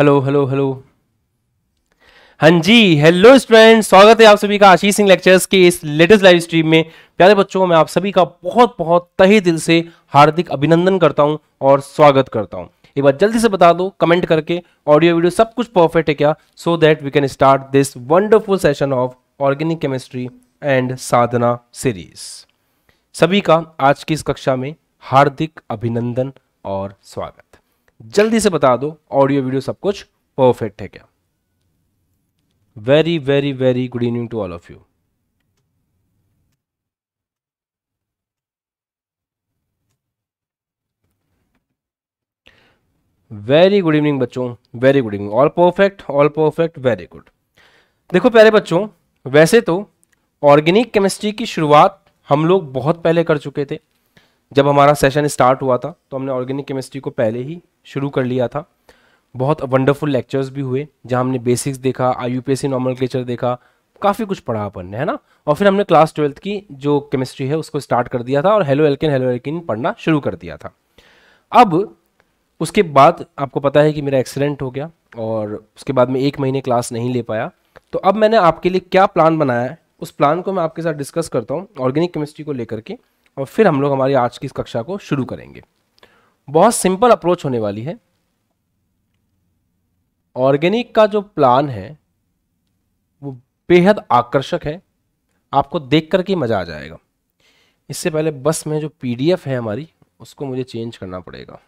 hello hello hello हाँ जी hello student स्वागत है आप सभी का आशीष सिंह लेक्चर्स के इस लेटेस्ट लाइव स्ट्रीम में प्यारे बच्चों मैं आप सभी का बहुत बहुत तहे दिल से हार्दिक अभिनंदन करता हूं और स्वागत करता हूं एक बार जल्दी से बता दो कमेंट करके ऑडियो वीडियो सब कुछ परफेक्ट है क्या so that we can start this wonderful session of organic chemistry and Sadhana series सभी का आज की इस कक्षा में हार्दिक अभिनंदन और स्वागत जल्दी से बता दो ऑडियो वीडियो सब कुछ परफेक्ट है क्या very very very good evening to all of you very good evening बच्चों very good evening all perfect all perfect very good देखो प्यारे बच्चों वैसे तो ऑर्गेनिक केमिस्ट्री की शुरुआत हम लोग बहुत पहले कर चुके थे जब हमारा सेशन स्टार्ट हुआ था तो हमने ऑर्गेनिक केमिस्ट्री को पहले ही शुरू कर लिया था बहुत वंडरफुल लेक्चर्स भी हुए जहाँ हमने बेसिक्स देखा आई यू नॉर्मल क्लेचर देखा काफ़ी कुछ पढ़ा अपन ने है ना और फिर हमने क्लास ट्वेल्थ की जो केमिस्ट्री है उसको स्टार्ट कर दिया था और हेलो एल्किन हेलो एल्किन पढ़ना शुरू कर दिया था अब उसके बाद आपको पता है कि मेरा एक्सीडेंट हो गया और उसके बाद मैं एक महीने क्लास नहीं ले पाया तो अब मैंने आपके लिए क्या प्लान बनाया है उस प्लान को मैं आपके साथ डिस्कस करता हूँ ऑर्गेनिक केमिस्ट्री को लेकर के और फिर हम लोग हमारी आज की इस कक्षा को शुरू करेंगे बहुत सिंपल अप्रोच होने वाली है ऑर्गेनिक का जो प्लान है वो बेहद आकर्षक है आपको देख करके मज़ा आ जाएगा इससे पहले बस में जो पीडीएफ है हमारी उसको मुझे चेंज करना पड़ेगा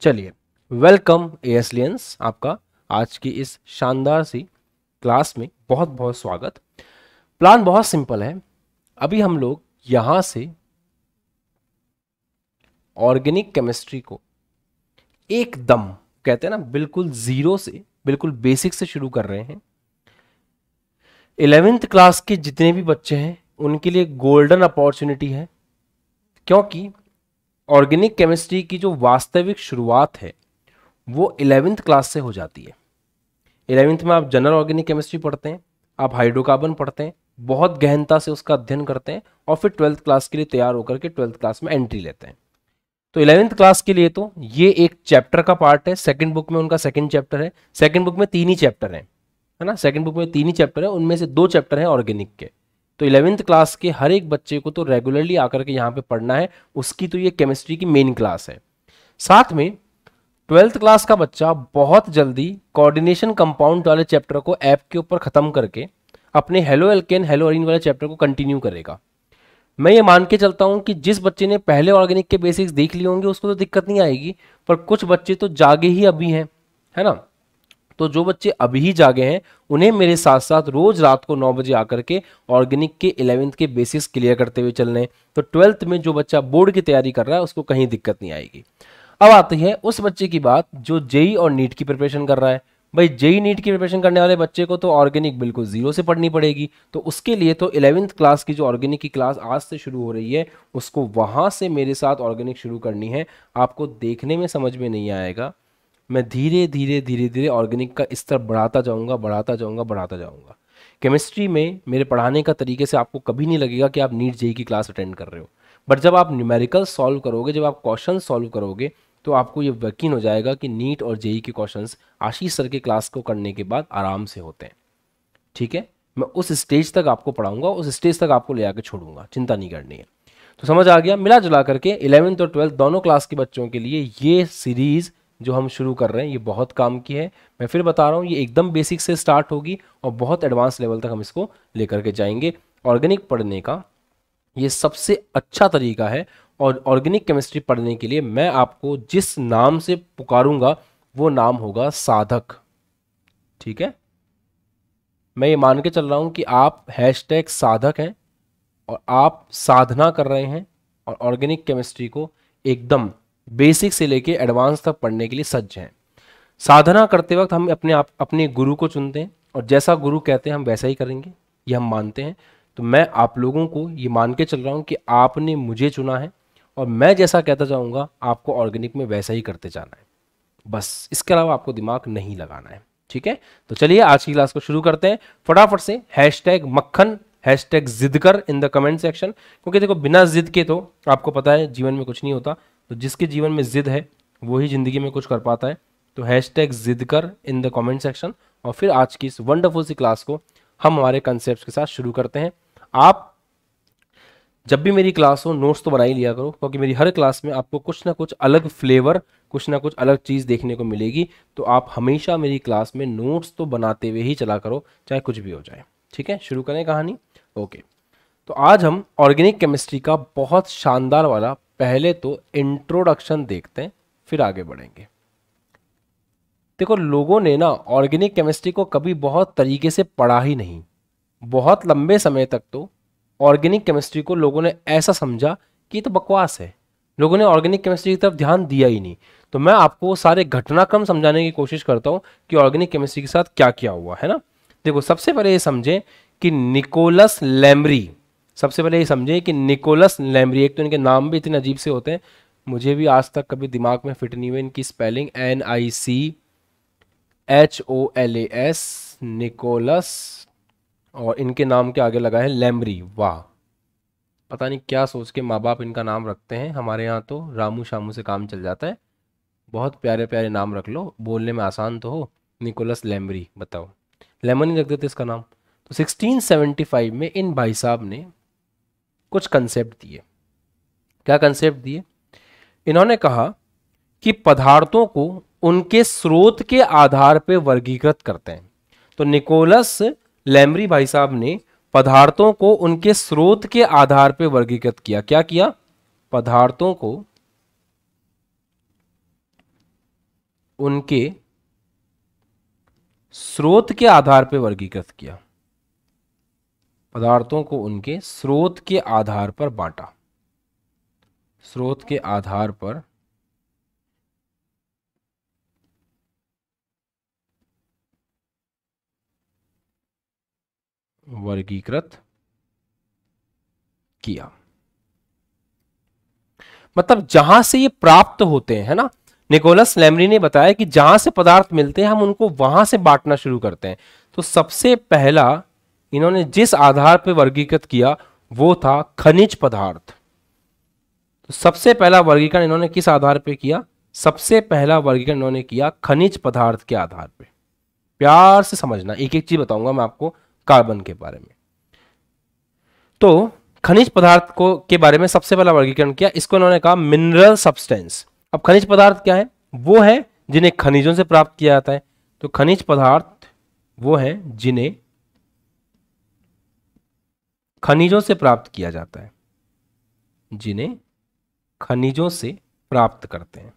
चलिए वेलकम एसलियंस आपका आज की इस शानदार सी क्लास में बहुत बहुत स्वागत प्लान बहुत सिंपल है अभी हम लोग यहाँ से ऑर्गेनिक केमिस्ट्री को एकदम कहते हैं ना बिल्कुल जीरो से बिल्कुल बेसिक से शुरू कर रहे हैं इलेवेंथ क्लास के जितने भी बच्चे हैं उनके लिए गोल्डन अपॉर्चुनिटी है क्योंकि ऑर्गेनिक केमिस्ट्री की जो वास्तविक शुरुआत है वो इलेवेंथ क्लास से हो जाती है इलेवेंथ में आप जनरल ऑर्गेनिक केमिस्ट्री पढ़ते हैं आप हाइड्रोकार्बन पढ़ते हैं बहुत गहनता से उसका अध्ययन करते हैं और फिर ट्वेल्थ क्लास के लिए तैयार होकर के ट्वेल्थ क्लास में एंट्री लेते हैं तो इलेवेंथ क्लास के लिए तो ये एक चैप्टर का पार्ट है सेकंड बुक में उनका सेकंड चैप्टर है सेकंड बुक में तीन ही चैप्टर हैं है ना सेकंड बुक में तीन ही चैप्टर हैं उनमें से दो चैप्टर हैं ऑर्गेनिक के तो इलेवेंथ क्लास के हर एक बच्चे को तो रेगुलरली आकर के यहाँ पे पढ़ना है उसकी तो ये केमिस्ट्री की मेन क्लास है साथ में ट्वेल्थ क्लास का बच्चा बहुत जल्दी कोऑर्डिनेशन कंपाउंड वाले चैप्टर को ऐप के ऊपर ख़त्म करके अपने हेलो एल्केन हेलो अरिन वाले चैप्टर को कंटिन्यू करेगा मैं ये मान के चलता हूँ कि जिस बच्चे ने पहले ऑर्गेनिक के बेसिक्स देख लिए होंगे उसको तो दिक्कत नहीं आएगी पर कुछ बच्चे तो जागे ही अभी हैं है ना तो जो बच्चे अभी ही जागे हैं उन्हें मेरे साथ साथ रोज रात को नौ बजे आकर के ऑर्गेनिक के इलेवेंथ के बेसिस क्लियर करते हुए चलने तो ट्वेल्थ में जो बच्चा बोर्ड की तैयारी कर रहा है उसको कहीं दिक्कत नहीं आएगी अब आती है उस बच्चे की बात जो जेई और नीट की प्रिपरेशन कर रहा है भाई जेई नीट की प्रिपरेशन करने वाले बच्चे को तो ऑर्गेनिक बिल्कुल जीरो से पढ़नी पड़ेगी तो उसके लिए तो इलेवेंथ क्लास की जो ऑर्गेनिक की क्लास आज से शुरू हो रही है उसको वहाँ से मेरे साथ ऑर्गेनिक शुरू करनी है आपको देखने में समझ में नहीं आएगा मैं धीरे धीरे धीरे धीरे ऑर्गेनिक का स्तर बढ़ाता जाऊँगा बढ़ाता जाऊँगा बढ़ाता जाऊँगा केमिस्ट्री में मेरे पढ़ाने का तरीके से आपको कभी नहीं लगेगा कि आप नीट जेई की क्लास अटेंड कर रहे हो बट जब आप न्यूमेरिकल सॉल्व करोगे जब आप क्वेश्चन सॉल्व करोगे तो आपको ये यकीन हो जाएगा कि नीट और जेई के क्वेश्चंस आशीष सर के क्लास को करने के बाद आराम से होते हैं ठीक है मैं उस स्टेज तक आपको पढ़ाऊंगा उस स्टेज तक आपको ले आकर छोड़ूंगा चिंता नहीं करनी है तो समझ आ गया मिला जुला करके इलेवेंथ और ट्वेल्थ दोनों क्लास के बच्चों के लिए ये सीरीज़ जो हम शुरू कर रहे हैं ये बहुत काम की है मैं फिर बता रहा हूँ ये एकदम बेसिक से स्टार्ट होगी और बहुत एडवांस लेवल तक हम इसको लेकर के जाएंगे ऑर्गेनिक पढ़ने का ये सबसे अच्छा तरीका है और ऑर्गेनिक केमिस्ट्री पढ़ने के लिए मैं आपको जिस नाम से पुकारूंगा वो नाम होगा साधक ठीक है मैं ये मान के चल रहा हूँ कि आप हैशटैग साधक हैं और आप साधना कर रहे हैं और ऑर्गेनिक केमिस्ट्री को एकदम बेसिक से लेके एडवांस तक पढ़ने के लिए सज्ज हैं साधना करते वक्त हम अपने आप अपने गुरु को चुनते हैं और जैसा गुरु कहते हैं हम वैसा ही करेंगे ये हम मानते हैं तो मैं आप लोगों को ये मान के चल रहा हूँ कि आपने मुझे चुना है और मैं जैसा कहता जाऊँगा आपको ऑर्गेनिक में वैसा ही करते जाना है बस इसके अलावा आपको दिमाग नहीं लगाना है ठीक है तो चलिए आज की क्लास को शुरू करते हैं फटाफट से हैश टैग मक्खन हैश टैग जिद कर इन द कमेंट सेक्शन क्योंकि देखो बिना जिद के तो आपको पता है जीवन में कुछ नहीं होता तो जिसके जीवन में जिद है वही ज़िंदगी में कुछ कर पाता है तो हैश टैग जिद कर इन द कमेंट सेक्शन और फिर आज की इस वंडरफुल सी क्लास को हम हमारे कंसेप्ट के साथ शुरू करते हैं आप जब भी मेरी क्लास हो नोट्स तो बना ही लिया करो क्योंकि मेरी हर क्लास में आपको कुछ ना कुछ अलग फ्लेवर कुछ ना कुछ अलग चीज़ देखने को मिलेगी तो आप हमेशा मेरी क्लास में नोट्स तो बनाते हुए ही चला करो चाहे कुछ भी हो जाए ठीक है शुरू करें कहानी ओके तो आज हम ऑर्गेनिक केमिस्ट्री का बहुत शानदार वाला पहले तो इंट्रोडक्शन देखते हैं फिर आगे बढ़ेंगे देखो लोगों ने ना ऑर्गेनिक केमिस्ट्री को कभी बहुत तरीके से पढ़ा ही नहीं बहुत लंबे समय तक तो ऑर्गेनिक केमिस्ट्री को लोगों ने ऐसा समझा कि तो बकवास है लोगों ने ऑर्गेनिक केमिस्ट्री की तरफ ध्यान दिया ही नहीं तो मैं आपको सारे घटनाक्रम समझाने की कोशिश करता हूँ कि ऑर्गेनिक केमिस्ट्री के साथ क्या क्या हुआ है ना देखो सबसे पहले ये समझें कि निकोलस लैमरी सबसे पहले ये समझें कि निकोलस लैमरी एक तो इनके नाम भी इतने अजीब से होते हैं मुझे भी आज तक कभी दिमाग में फिट नहीं हुई इनकी spelling N I C H O L A S Nicholas और इनके नाम के आगे लगा है लैमरी वाह पता नहीं क्या सोच के माँ बाप इनका नाम रखते हैं हमारे यहाँ तो रामू शामू से काम चल जाता है बहुत प्यारे प्यारे नाम रख लो बोलने में आसान तो हो निकोलस लैमरी बताओ लेमन ही रख देते इसका नाम तो 1675 में इन भाई साहब ने कुछ कंसेप्ट दिए क्या कंसेप्ट दिए इन्होंने कहा कि पदार्थों को उनके स्रोत के आधार पर वर्गीकृत करते हैं तो निकोलस लैमरी भाई साहब ने पदार्थों को उनके स्रोत के आधार पर वर्गीकृत किया क्या किया पदार्थों को उनके स्रोत के आधार पर वर्गीकृत किया पदार्थों को उनके स्रोत के आधार पर बांटा स्रोत के आधार पर वर्गीकृत किया मतलब जहां से ये प्राप्त होते हैं है ना निकोलस लेमरी ने बताया कि जहां से पदार्थ मिलते हैं हम उनको वहां से बांटना शुरू करते हैं तो सबसे पहला इन्होंने जिस आधार पर वर्गीकृत किया वो था खनिज पदार्थ तो सबसे पहला वर्गीकरण इन्होंने किस आधार पर किया सबसे पहला वर्गीकरण इन्होंने किया खनिज पदार्थ के आधार पर प्यार से समझना एक एक चीज बताऊंगा मैं आपको कार्बन के बारे में तो खनिज पदार्थ को के बारे में सबसे पहला वर्गीकरण किया इसको इन्होंने कहा मिनरल सब्सटेंस अब खनिज पदार्थ क्या है वो है जिन्हें खनिजों से प्राप्त किया जाता है तो खनिज पदार्थ वो है जिन्हें खनिजों से प्राप्त किया जाता है जिन्हें खनिजों से प्राप्त करते हैं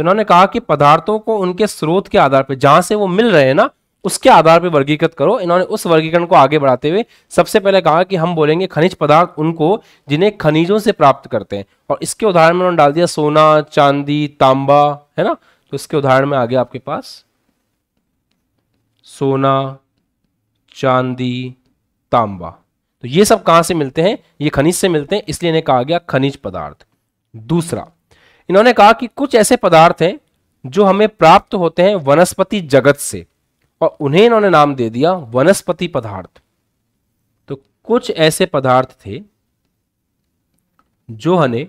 तो इन्होंने कहा कि पदार्थों को उनके स्रोत के आधार पर जहां से वो मिल रहे हैं ना उसके आधार पर वर्गीकृत करो इन्होंने उस वर्गीकरण को आगे बढ़ाते हुए सबसे पहले कहा कि हम बोलेंगे खनिज पदार्थ उनको जिन्हें खनिजों से प्राप्त करते हैं और इसके उदाहरण में उन्होंने डाल दिया सोना चांदी तांबा है ना तो इसके उदाहरण में आ गया आपके पास सोना चांदी तांबा तो ये सब कहां से मिलते हैं ये खनिज से मिलते हैं इसलिए इन्हें कहा गया खनिज पदार्थ दूसरा इन्होंने कहा कि कुछ ऐसे पदार्थ हैं जो हमें प्राप्त होते हैं वनस्पति जगत से और उन्हें इन्होंने नाम दे दिया वनस्पति पदार्थ तो कुछ ऐसे पदार्थ थे जो हमें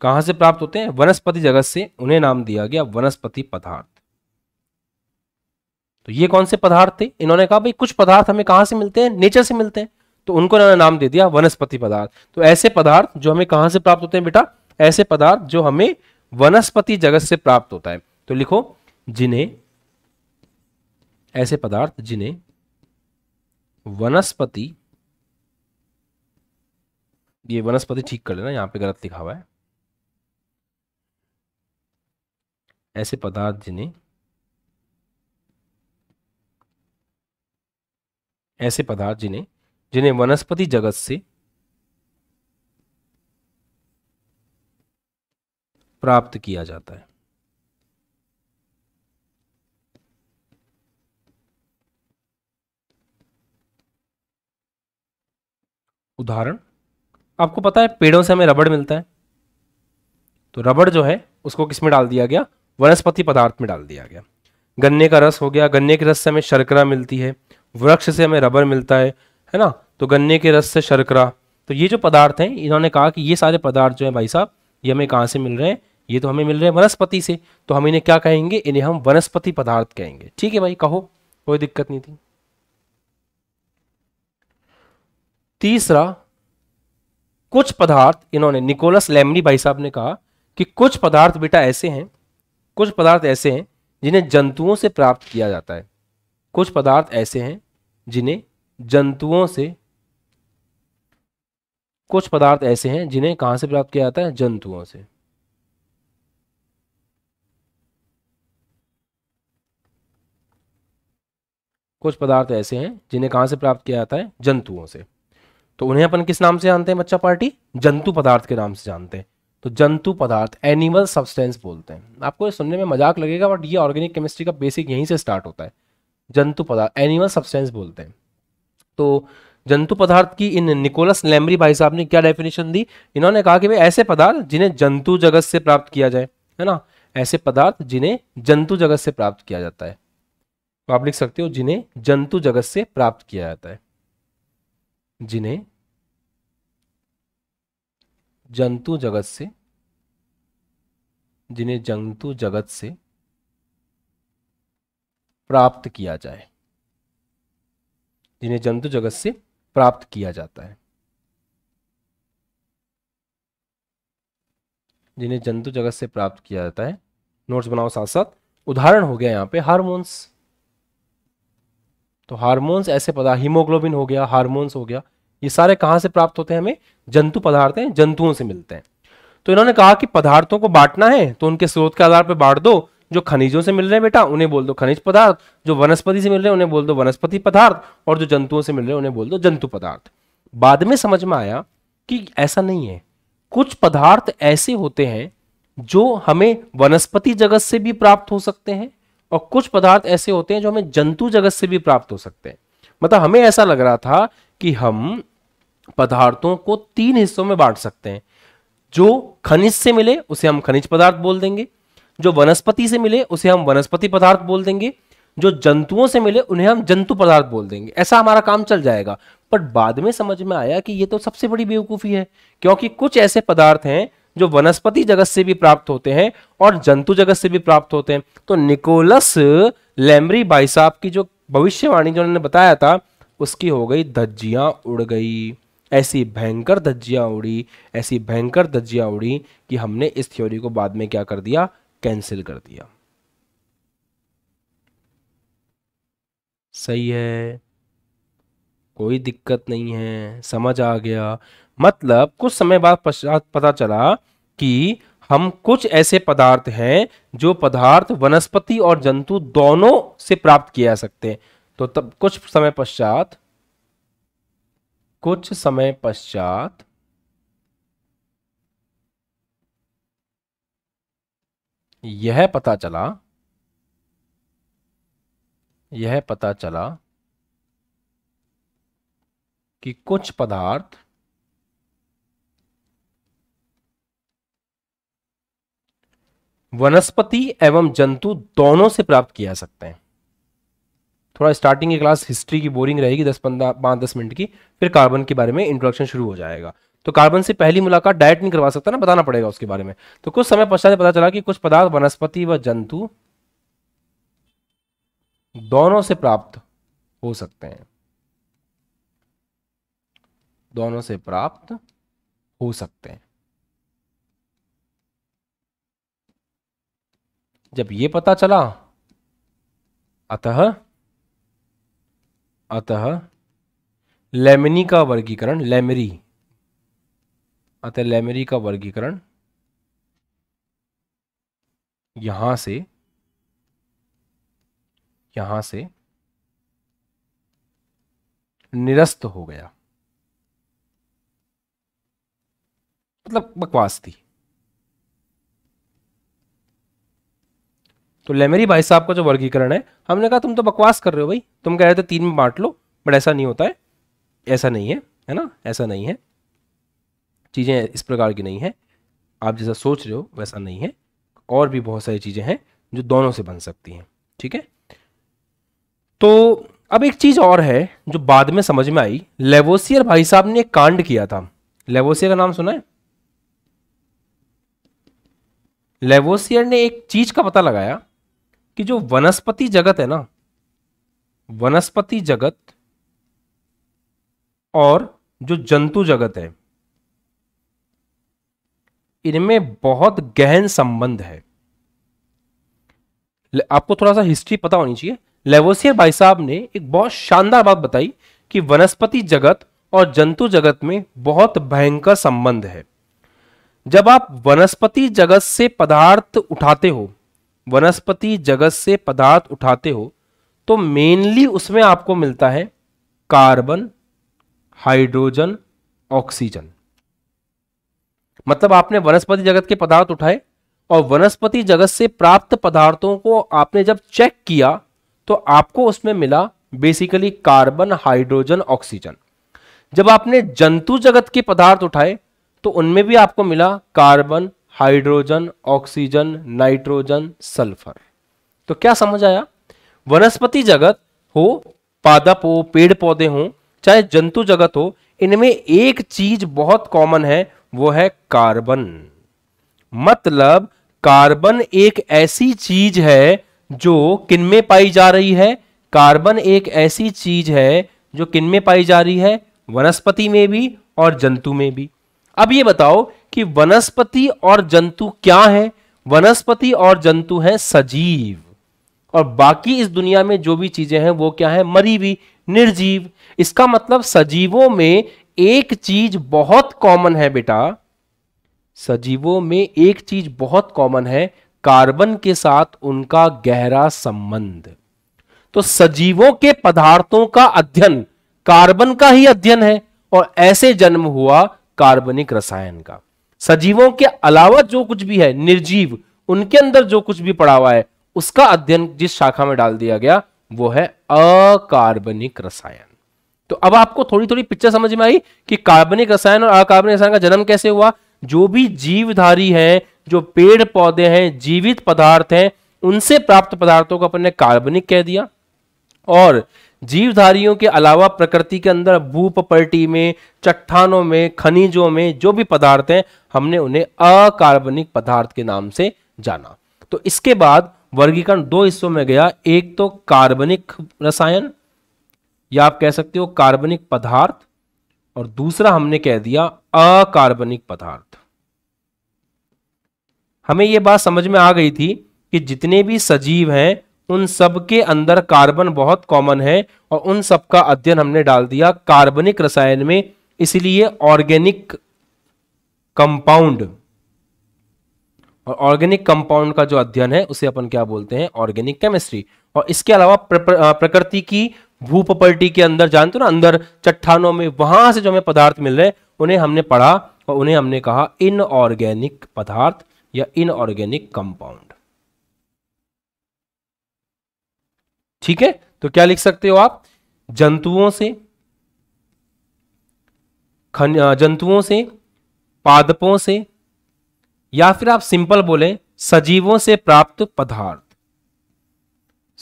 कहां से प्राप्त होते हैं वनस्पति जगत से उन्हें नाम दिया गया वनस्पति पदार्थ तो ये कौन से पदार्थ थे इन्होंने कहा भाई कुछ पदार्थ हमें कहां से मिलते हैं नेचर से मिलते हैं तो उनको इन्होंने नाम दे दिया वनस्पति पदार्थ तो ऐसे पदार्थ जो हमें कहां से प्राप्त होते हैं बेटा ऐसे पदार्थ जो हमें वनस्पति जगत से प्राप्त होता है तो लिखो जिन्हें ऐसे पदार्थ जिन्हें वनस्पति ये वनस्पति ठीक कर लेना यहां पे गलत लिखा हुआ है ऐसे पदार्थ जिन्हें ऐसे पदार्थ जिन्हें जिन्हें वनस्पति जगत से प्राप्त किया जाता है उदाहरण आपको पता है पेड़ों से हमें रबड़ मिलता है तो रबड़ जो है उसको किसमें डाल दिया गया वनस्पति पदार्थ में डाल दिया गया गन्ने का रस हो गया गन्ने के रस से हमें शर्करा मिलती है वृक्ष से हमें रबड़ मिलता है है ना तो गन्ने के रस से शर्करा तो ये जो पदार्थ हैं इन्होंने कहा कि ये सारे पदार्थ जो है भाई साहब ये हमें कहाँ से मिल रहे हैं ये तो हमें मिल रहे हैं वनस्पति से तो हम इन्हें क्या कहेंगे इन्हें हम वनस्पति पदार्थ कहेंगे ठीक है भाई कहो कोई दिक्कत नहीं थी तीसरा कुछ पदार्थ इन्होंने निकोलस लेमनी भाई साहब ने कहा कि कुछ पदार्थ बेटा ऐसे हैं कुछ पदार्थ ऐसे हैं जिन्हें जंतुओं से प्राप्त किया जाता है कुछ पदार्थ ऐसे हैं जिन्हें जंतुओं से कुछ पदार्थ ऐसे हैं जिन्हें कहाँ से प्राप्त किया जाता है जंतुओं से कुछ पदार्थ ऐसे हैं जिन्हें कहाँ से प्राप्त किया जाता है जंतुओं से तो उन्हें अपन किस नाम से जानते हैं बच्चा पार्टी जंतु पदार्थ के नाम से जानते हैं तो जंतु पदार्थ एनिमल सब्सटेंस बोलते हैं आपको सुनने में मजाक लगेगा बट ये ऑर्गेनिक केमिस्ट्री का बेसिक यहीं से स्टार्ट होता है जंतु पदार्थ एनिमल सब्सटेंस बोलते हैं तो जंतु पदार्थ की इन निकोलस लैमरी भाई साहब ने क्या डेफिनेशन दी इन्होंने कहा कि भाई ऐसे पदार्थ जिन्हें जंतु जगत से प्राप्त किया जाए है ना ऐसे पदार्थ जिन्हें जंतु जगत से प्राप्त किया जाता है तो आप लिख सकते हो जिन्हें जंतु जगत से प्राप्त किया जाता है जिन्हें जंतु जगत से जिन्हें जंतु जगत से प्राप्त किया जाए जिन्हें जंतु जगत से प्राप्त किया जाता है जिन्हें जंतु जगत से प्राप्त किया जाता है नोट्स बनाओ साथ साथ उदाहरण हो गया यहां पे हार्मोन्स तो हार्मोन्स ऐसे पदार्थ हीमोग्लोबिन हो गया हार्मोन्स हो गया ये सारे कहाँ से प्राप्त होते हैं हमें जंतु पदार्थ हैं जंतुओं से मिलते हैं तो इन्होंने कहा कि पदार्थों को बांटना है तो उनके स्रोत के आधार पर बांट दो जो खनिजों से मिल रहे हैं बेटा उन्हें बोल दो खनिज पदार्थ जो वनस्पति से मिल रहे हैं उन्हें बोल दो वनस्पति पदार्थ और जो जंतुओं से मिल रहे हैं उन्हें बोल दो जंतु पदार्थ बाद में समझ में आया कि ऐसा नहीं है कुछ पदार्थ ऐसे होते हैं जो हमें वनस्पति जगत से भी प्राप्त हो सकते हैं और कुछ पदार्थ ऐसे होते हैं जो हमें जंतु जगत से भी प्राप्त हो सकते हैं मतलब हमें ऐसा लग रहा था कि हम पदार्थों को तीन हिस्सों में बांट सकते हैं जो खनिज से मिले उसे हम खनिज पदार्थ बोल देंगे जो वनस्पति से मिले उसे हम वनस्पति पदार्थ बोल देंगे जो जंतुओं से मिले उन्हें हम जंतु पदार्थ बोल देंगे ऐसा हमारा काम चल जाएगा बट बाद में समझ में आया कि ये तो सबसे बड़ी बेवकूफ़ी है क्योंकि कुछ ऐसे पदार्थ हैं जो वनस्पति जगत से भी प्राप्त होते हैं और जंतु जगत से भी प्राप्त होते हैं तो निकोलस लैमरी भाई साहब की जो भविष्यवाणी जो उन्होंने बताया था उसकी हो गई धज्जियां उड़ गई ऐसी भयंकर धज्जियां उड़ी ऐसी भयंकर धज्जियां उड़ी कि हमने इस थ्योरी को बाद में क्या कर दिया कैंसिल कर दिया सही है कोई दिक्कत नहीं है समझ आ गया मतलब कुछ समय बाद पश्चात पता चला कि हम कुछ ऐसे पदार्थ हैं जो पदार्थ वनस्पति और जंतु दोनों से प्राप्त किए जा सकते हैं तो तब कुछ समय पश्चात कुछ समय पश्चात यह पता चला यह पता चला कि कुछ पदार्थ वनस्पति एवं जंतु दोनों से प्राप्त किया सकते हैं थोड़ा स्टार्टिंग की क्लास हिस्ट्री की बोरिंग रहेगी दस पंद्रह पांच दस मिनट की फिर कार्बन के बारे में इंट्रोडक्शन शुरू हो जाएगा तो कार्बन से पहली मुलाकात डायट नहीं करवा सकता ना बताना पड़ेगा उसके बारे में तो कुछ समय पश्चात पता चला कि कुछ पदार्थ वनस्पति व जंतु दोनों से प्राप्त हो सकते हैं दोनों से प्राप्त हो सकते हैं जब ये पता चला अतः अतः लेमिनी का वर्गीकरण लेमरी अतः लेमरी का वर्गीकरण यहां से यहां से निरस्त हो गया मतलब बकवास थी तो लेमेरी भाई साहब का जो वर्गीकरण है हमने कहा तुम तो बकवास कर रहे हो भाई तुम कह रहे थे तीन में बांट लो बट ऐसा नहीं होता है ऐसा नहीं है है ना ऐसा नहीं है चीज़ें इस प्रकार की नहीं है आप जैसा सोच रहे हो वैसा नहीं है और भी बहुत सारी चीज़ें हैं जो दोनों से बन सकती हैं ठीक है तो अब एक चीज़ और है जो बाद में समझ में आई लेवोसियर भाई साहब ने एक कांड किया था लेवोसियर का नाम सुना है लेवोसियर ने एक चीज का पता लगाया कि जो वनस्पति जगत है ना वनस्पति जगत और जो जंतु जगत है इनमें बहुत गहन संबंध है आपको थोड़ा सा हिस्ट्री पता होनी चाहिए लेवोसियर भाई साहब ने एक बहुत शानदार बात बताई कि वनस्पति जगत और जंतु जगत में बहुत भयंकर संबंध है जब आप वनस्पति जगत से पदार्थ उठाते हो वनस्पति जगत से पदार्थ उठाते हो तो मेनली उसमें आपको मिलता है कार्बन हाइड्रोजन ऑक्सीजन मतलब आपने वनस्पति जगत के पदार्थ उठाए और वनस्पति जगत से प्राप्त पदार्थों को आपने जब चेक किया तो आपको उसमें मिला बेसिकली कार्बन हाइड्रोजन ऑक्सीजन जब आपने जंतु जगत के पदार्थ उठाए तो उनमें भी आपको मिला carbon hydrogen oxygen nitrogen sulphur तो क्या समझ आया वनस्पति जगत हो पादप हो पेड़ पौधे हो चाहे जंतु जगत हो इनमें एक चीज बहुत कॉमन है वो है कार्बन मतलब कार्बन एक ऐसी चीज है जो किनमें पाई जा रही है कार्बन एक ऐसी चीज है जो किनमें पाई जा रही है वनस्पति में भी और जंतु में भी अब ये बताओ कि वनस्पति और जंतु क्या है वनस्पति और जंतु हैं सजीव और बाकी इस दुनिया में जो भी चीजें हैं वो क्या है मरी हुई निर्जीव इसका मतलब सजीवों में एक चीज बहुत कॉमन है बेटा सजीवों में एक चीज बहुत कॉमन है कार्बन के साथ उनका गहरा संबंध तो सजीवों के पदार्थों का अध्ययन कार्बन का ही अध्ययन है और ऐसे जन्म हुआ कार्बनिक रसायन का सजीवों के अलावा जो कुछ भी है निर्जीव उनके अंदर जो कुछ भी पड़ा हुआ है उसका अध्ययन जिस शाखा में डाल दिया गया वो है अकार्बनिक रसायन तो अब आपको थोड़ी थोड़ी पिक्चर समझ में आई कि कार्बनिक रसायन और अकार्बनिक रसायन का जन्म कैसे हुआ जो भी जीवधारी है जो पेड़ पौधे हैं जीवित पदार्थ हैं उनसे प्राप्त पदार्थों को अपन ने कार्बनिक कह दिया और जीवधारियों के अलावा प्रकृति के अंदर भूप पर्टी में चट्टानों में खनिजों में जो भी पदार्थ हैं हमने उन्हें अकार्बनिक पदार्थ के नाम से जाना तो इसके बाद वर्गीकरण दो हिस्सों में गया एक तो कार्बनिक रसायन या आप कह सकते हो कार्बनिक पदार्थ और दूसरा हमने कह दिया अकार्बनिक पदार्थ हमें यह बात समझ में आ गई थी कि जितने भी सजीव हैं उन सब के अंदर कार्बन बहुत कॉमन है और उन सब का अध्ययन हमने डाल दिया कार्बनिक रसायन में इसलिए ऑर्गेनिक कंपाउंड और ऑर्गेनिक कंपाउंड का जो अध्ययन है उसे अपन क्या बोलते हैं ऑर्गेनिक केमिस्ट्री और इसके अलावा प्रकृति की भू के अंदर जानते हो ना अंदर चट्टानों में वहां से जो हमें पदार्थ मिल रहे हैं उन्हें हमने पढ़ा और उन्हें हमने कहा इनऑर्गेनिक पदार्थ या इनऑर्गेनिक कंपाउंड ठीक है तो क्या लिख सकते हो आप जंतुओं से खन जंतुओं से पादपों से या फिर आप सिंपल बोले सजीवों से प्राप्त पदार्थ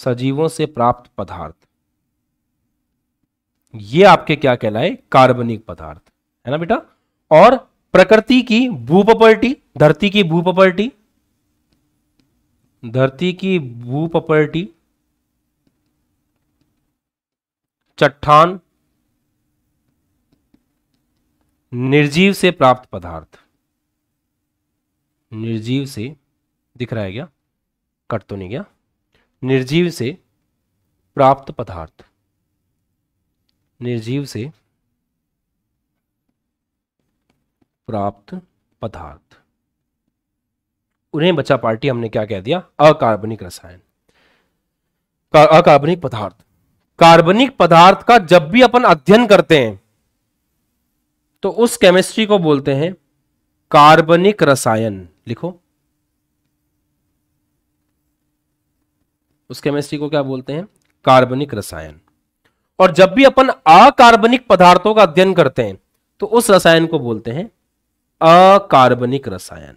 सजीवों से प्राप्त पदार्थ ये आपके क्या कहलाए कार्बनिक पदार्थ है ना बेटा और प्रकृति की भूपपर्टी धरती की भूपपर्टी धरती की भूपपर्टी चट्टान निर्जीव से प्राप्त पदार्थ निर्जीव से दिख रहा है क्या कट तो नहीं गया निर्जीव से प्राप्त पदार्थ निर्जीव से प्राप्त पदार्थ उन्हें बचा पार्टी हमने क्या कह दिया अकार्बनिक रसायन अकार्बनिक पदार्थ कार्बनिक पदार्थ का जब भी अपन अध्ययन करते हैं तो उस केमिस्ट्री को बोलते हैं कार्बनिक रसायन लिखो उस केमिस्ट्री को क्या बोलते हैं कार्बनिक रसायन और जब भी अपन अकार्बनिक पदार्थों का अध्ययन करते हैं तो उस रसायन को बोलते हैं अकार्बनिक रसायन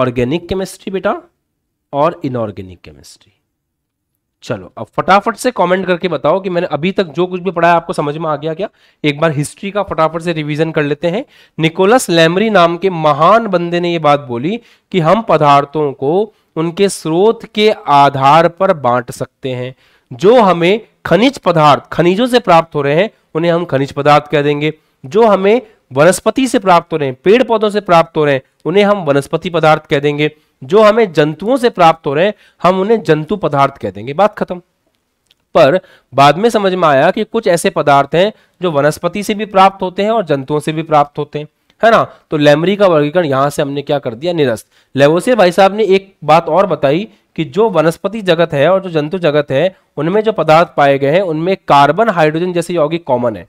ऑर्गेनिक केमिस्ट्री बेटा और इनऑर्गेनिक केमिस्ट्री चलो अब फटाफट से कमेंट करके बताओ कि मैंने अभी तक जो कुछ भी पढ़ाया आपको समझ में आ गया क्या एक बार हिस्ट्री का फटाफट से रिवीजन कर लेते हैं निकोलस लैमरी नाम के महान बंदे ने यह बात बोली कि हम पदार्थों को उनके स्रोत के आधार पर बांट सकते हैं जो हमें खनिज पदार्थ खनिजों से प्राप्त हो रहे हैं उन्हें हम खनिज पदार्थ कह देंगे जो हमें वनस्पति से प्राप्त हो रहे हैं पेड़ पौधों से प्राप्त हो रहे हैं उन्हें हम वनस्पति पदार्थ कह देंगे जो हमें जंतुओं से प्राप्त हो रहे हैं हम उन्हें जंतु पदार्थ कह देंगे बात खत्म पर बाद में समझ में आया कि कुछ ऐसे पदार्थ हैं जो वनस्पति से भी प्राप्त होते हैं और जंतुओं से भी प्राप्त होते हैं है ना तो लैमरी का वर्गीकरण यहां से हमने क्या कर दिया निरस्त लेवोसियर भाई साहब ने एक बात और बताई कि जो वनस्पति जगत है और जो जंतु जगत है उनमें जो पदार्थ पाए गए हैं उनमें कार्बन हाइड्रोजन जैसे यौगिक कॉमन है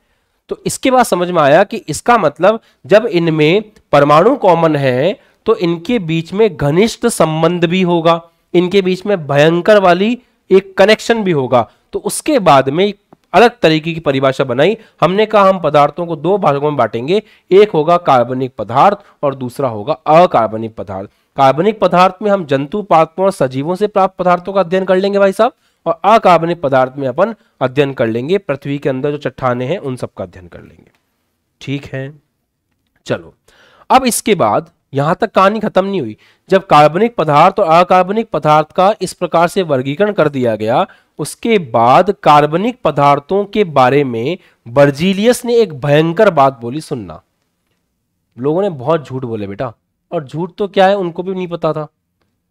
तो इसके बाद समझ में आया कि इसका मतलब जब इनमें परमाणु कॉमन है तो इनके बीच में घनिष्ठ संबंध भी होगा इनके बीच में भयंकर वाली एक कनेक्शन भी होगा तो उसके बाद में अलग तरीके की परिभाषा बनाई हमने कहा हम पदार्थों को दो भागों में बांटेंगे एक होगा कार्बनिक पदार्थ और दूसरा होगा अकार्बनिक पदार्थ कार्बनिक पदार्थ में हम जंतु पात्रों और सजीवों से प्राप्त पदार्थों का अध्ययन कर लेंगे भाई साहब और अकार्बनिक पदार्थ में अपन अध्ययन कर लेंगे पृथ्वी के अंदर जो चट्टाने हैं उन सबका अध्ययन कर लेंगे ठीक है चलो अब इसके बाद यहां तक कहानी खत्म नहीं हुई जब कार्बनिक पदार्थ और अकार्बनिक पदार्थ का इस प्रकार से वर्गीकरण कर दिया गया उसके बाद कार्बनिक पदार्थों के बारे में बर्जीलियस ने एक भयंकर बात बोली सुनना लोगों ने बहुत झूठ बोले बेटा और झूठ तो क्या है उनको भी नहीं पता था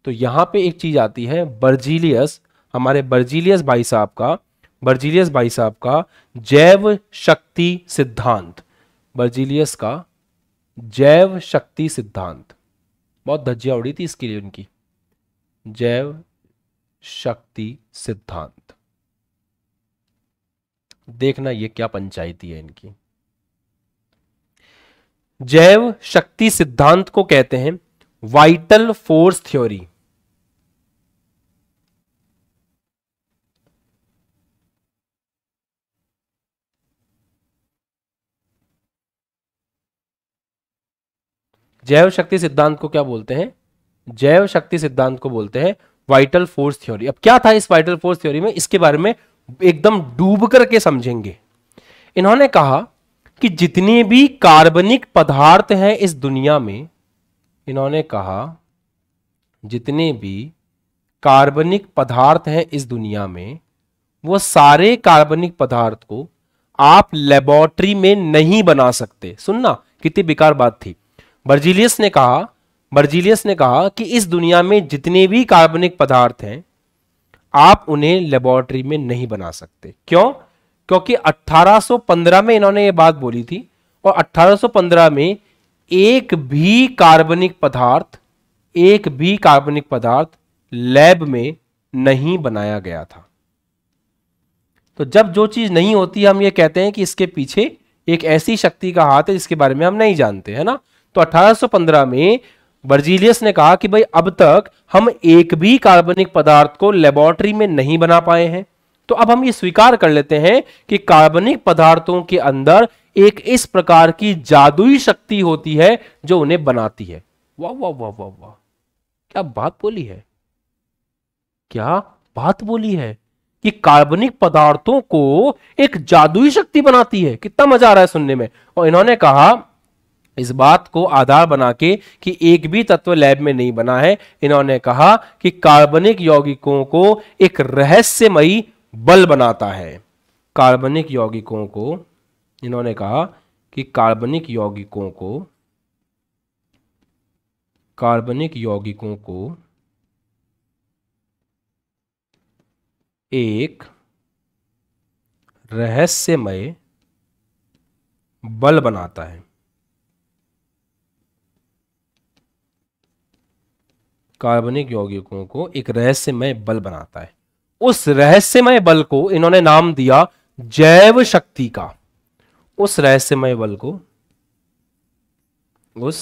तो यहां पे एक चीज आती है बर्जीलियस हमारे बर्जीलियस भाई साहब का बर्जीलियस भाई साहब का जैव शक्ति सिद्धांत बर्जीलियस का जैव शक्ति सिद्धांत बहुत धज्जिया उड़ी थी इसके लिए उनकी जैव शक्ति सिद्धांत देखना ये क्या पंचायती है इनकी जैव शक्ति सिद्धांत को कहते हैं वाइटल फोर्स थ्योरी जैव शक्ति सिद्धांत को क्या बोलते हैं जैव शक्ति सिद्धांत को बोलते हैं वाइटल फोर्स थ्योरी अब क्या था इस वाइटल फोर्स थ्योरी में इसके बारे में एकदम डूब करके समझेंगे इन्होंने कहा कि जितने भी कार्बनिक पदार्थ हैं इस दुनिया में इन्होंने कहा जितने भी कार्बनिक पदार्थ हैं इस दुनिया में वो सारे कार्बनिक पदार्थ को आप लेबोरेटरी में नहीं बना सकते सुनना कितनी बेकार बात थी बर्जीलियस ने कहा बर्जीलियस ने कहा कि इस दुनिया में जितने भी कार्बनिक पदार्थ हैं आप उन्हें लेबोरेटरी में नहीं बना सकते क्यों क्योंकि 1815 में इन्होंने ये बात बोली थी और 1815 में एक भी कार्बनिक पदार्थ एक भी कार्बनिक पदार्थ लैब में नहीं बनाया गया था तो जब जो चीज नहीं होती हम ये कहते हैं कि इसके पीछे एक ऐसी शक्ति का हाथ है जिसके बारे में हम नहीं जानते है ना तो 1815 में बर्जीलियस ने कहा कि भाई अब तक हम एक भी कार्बनिक पदार्थ को लेबोरेटरी में नहीं बना पाए हैं तो अब हम ये स्वीकार कर लेते हैं कि कार्बनिक पदार्थों के अंदर एक इस प्रकार की जादुई शक्ति होती है जो उन्हें बनाती है वाह वाह वाह वाह वाह क्या बात बोली है क्या बात बोली है कि कार्बनिक पदार्थों को एक जादुई शक्ति बनाती है कितना मजा आ रहा है सुनने में और इन्होंने कहा इस बात को आधार बना के कि एक भी तत्व लैब में नहीं बना है इन्होंने कहा कि कार्बनिक यौगिकों को एक रहस्यमयी बल बनाता है कार्बनिक यौगिकों को इन्होंने कहा कि कार्बनिक यौगिकों को कार्बनिक यौगिकों को एक रहस्यमय बल बनाता है कार्बनिक यौगिकों को एक रहस्यमय बल बनाता है उस रहस्यमय बल को इन्होंने नाम दिया जैव शक्ति का उस रहस्यमय बल को उस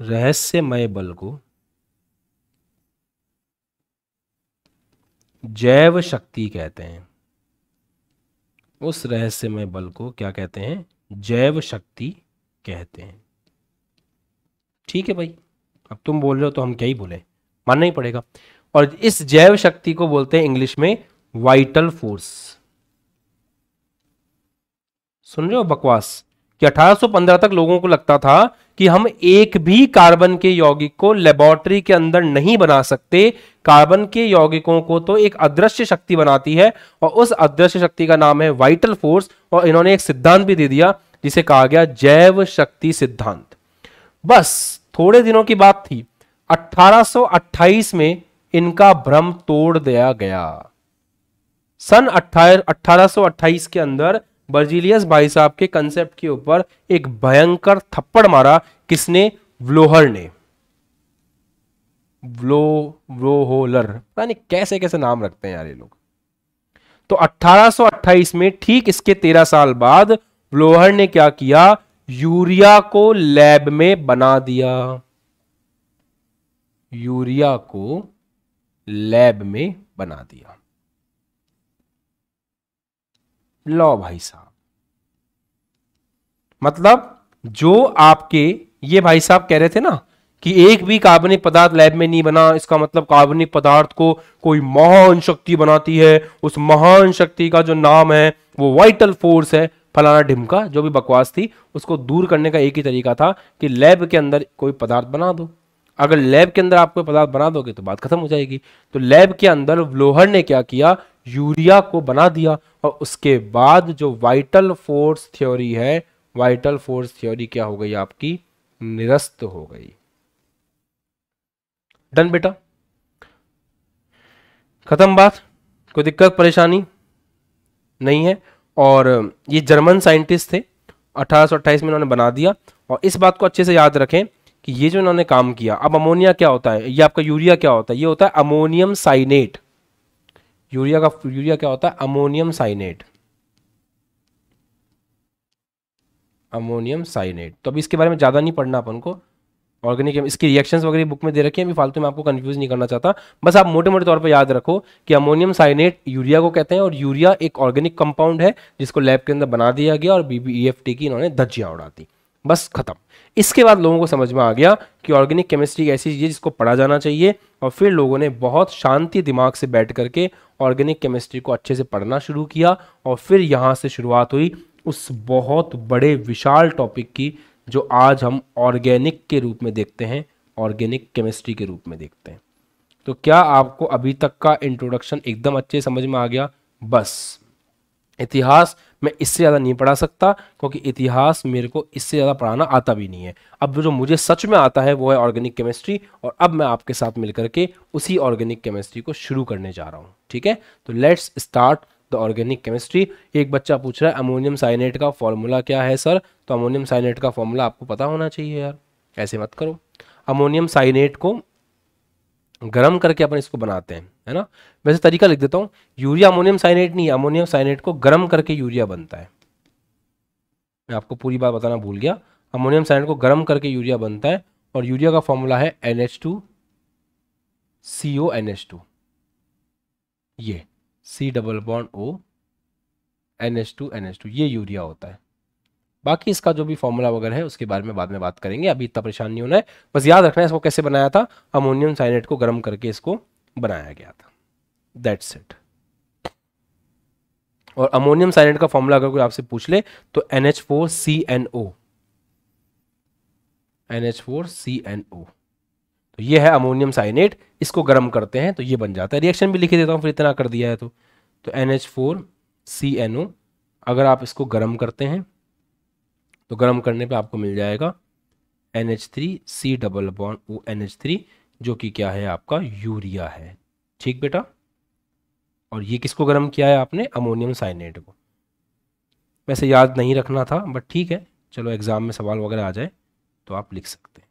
रहस्यमय बल को जैव शक्ति कहते हैं उस रहस्यमय बल को क्या कहते हैं जैव शक्ति कहते हैं ठीक है भाई अब तुम बोल रहे हो तो हम क्या ही बोले मानना ही पड़ेगा और इस जैव शक्ति को बोलते हैं इंग्लिश में वाइटल फोर्स सुन रहे हो बकवास कि 1815 तक लोगों को लगता था कि हम एक भी कार्बन के यौगिक को लेबोरेटरी के अंदर नहीं बना सकते कार्बन के यौगिकों को तो एक अदृश्य शक्ति बनाती है और उस अदृश्य शक्ति का नाम है वाइटल फोर्स और इन्होंने एक सिद्धांत भी दे दिया जिसे कहा गया जैव शक्ति सिद्धांत बस थोड़े दिनों की बात थी 1828 में इनका भ्रम तोड़ दिया गया सन 1828 के अंदर बर्जिलियस भाई साहब के कंसेप्ट के ऊपर एक भयंकर थप्पड़ मारा किसने व्लोहर ने व्लो व्लोहोलर पता नहीं कैसे कैसे नाम रखते हैं यार ये लोग तो 1828 में ठीक इसके 13 साल बाद व्लोहर ने क्या किया यूरिया को लैब में बना दिया यूरिया को लैब में बना दिया लो भाई साहब मतलब जो आपके ये भाई साहब कह रहे थे ना कि एक भी कार्बनिक पदार्थ लैब में नहीं बना इसका मतलब कार्बनिक पदार्थ को कोई महान शक्ति बनाती है उस महान शक्ति का जो नाम है वो वाइटल फोर्स है फलाना ढिमका जो भी बकवास थी उसको दूर करने का एक ही तरीका था कि लैब के अंदर कोई पदार्थ बना दो अगर लैब के अंदर आप कोई पदार्थ बना दोगे तो बात खत्म हो जाएगी तो लैब के अंदर लोहर ने क्या किया यूरिया को बना दिया और उसके बाद जो वाइटल फोर्स थ्योरी है वाइटल फोर्स थ्योरी क्या हो गई आपकी निरस्त हो गई डन बेटा खत्म बात कोई दिक्कत परेशानी नहीं है और ये जर्मन साइंटिस्ट थे अट्ठारह में इन्होंने बना दिया और इस बात को अच्छे से याद रखें कि ये जो इन्होंने काम किया अब अमोनिया क्या होता है ये आपका यूरिया क्या होता है ये होता है अमोनियम साइनेट यूरिया का यूरिया क्या होता है अमोनियम साइनेट अमोनियम साइनेट तो अब इसके बारे में ज़्यादा नहीं पढ़ना अपन को ऑर्गेनिक इसकी रिएक्शंस वगैरह बुक में दे रखी है अभी फालतू में आपको कंफ्यूज नहीं करना चाहता बस आप मोटे मोटे तौर पर याद रखो कि अमोनियम साइनेट यूरिया को कहते हैं और यूरिया एक ऑर्गेनिक कंपाउंड है जिसको लैब के अंदर बना दिया गया और टी e की इन्होंने धज्जियाँ उड़ा दी बस खत्म इसके बाद लोगों को समझ में आ गया कि ऑर्गेनिक केमिस्ट्री ऐसी चीज़ है जिसको पढ़ा जाना चाहिए और फिर लोगों ने बहुत शांति दिमाग से बैठ करके ऑर्गेनिक केमिस्ट्री को अच्छे से पढ़ना शुरू किया और फिर यहाँ से शुरुआत हुई उस बहुत बड़े विशाल टॉपिक की जो आज हम ऑर्गेनिक के रूप में देखते हैं ऑर्गेनिक केमिस्ट्री के रूप में देखते हैं तो क्या आपको अभी तक का इंट्रोडक्शन एकदम अच्छे समझ में आ गया बस इतिहास मैं इससे ज़्यादा नहीं पढ़ा सकता क्योंकि इतिहास मेरे को इससे ज़्यादा पढ़ाना आता भी नहीं है अब जो मुझे सच में आता है वो है ऑर्गेनिक केमिस्ट्री और अब मैं आपके साथ मिलकर के उसी ऑर्गेनिक केमिस्ट्री को शुरू करने जा रहा हूँ ठीक है तो let's start the organic chemistry एक बच्चा पूछ रहा है अमोनियम साइनेट का फॉर्मूला क्या है सर तो अमोनियम साइनेट का फॉर्मूला आपको पता होना चाहिए यार ऐसे मत करो अमोनियम साइनेट को गर्म करके अपन इसको बनाते हैं है ना वैसे तरीका लिख देता हूँ यूरिया अमोनियम साइनेट नहीं अमोनियम साइनेट को गर्म करके यूरिया बनता है मैं आपको पूरी बात बताना भूल गया अमोनियम साइनेट को गर्म करके यूरिया बनता है और यूरिया का फॉर्मूला है N H two C O N H two ये C double bond O N H two N H two ये यूरिया होता है बाकी इसका जो भी फॉर्मूला वगैरह है उसके बारे में बाद में बात करेंगे अभी इतना परेशान नहीं होना है बस याद रखना है इसको कैसे बनाया था अमोनियम साइनेट को गर्म करके इसको बनाया गया था दैट्स इट और अमोनियम साइनेट का फॉर्मूला अगर कोई आपसे पूछ ले तो N H four C N O N H four C N O तो ये है अमोनियम साइनेट इसको गर्म करते हैं तो ये बन जाता है रिएक्शन भी लिख देता हूँ फिर इतना कर दिया है तो तो N H four C N O अगर आप इसको गर्म करते हैं तो गर्म करने पे आपको मिल जाएगा N H three C double bond O N H three जो कि क्या है आपका यूरिया है ठीक बेटा और ये किसको गर्म किया है आपने अमोनियम साइनेट को वैसे याद नहीं रखना था बट ठीक है चलो एग्ज़ाम में सवाल वगैरह आ जाए तो आप लिख सकते हैं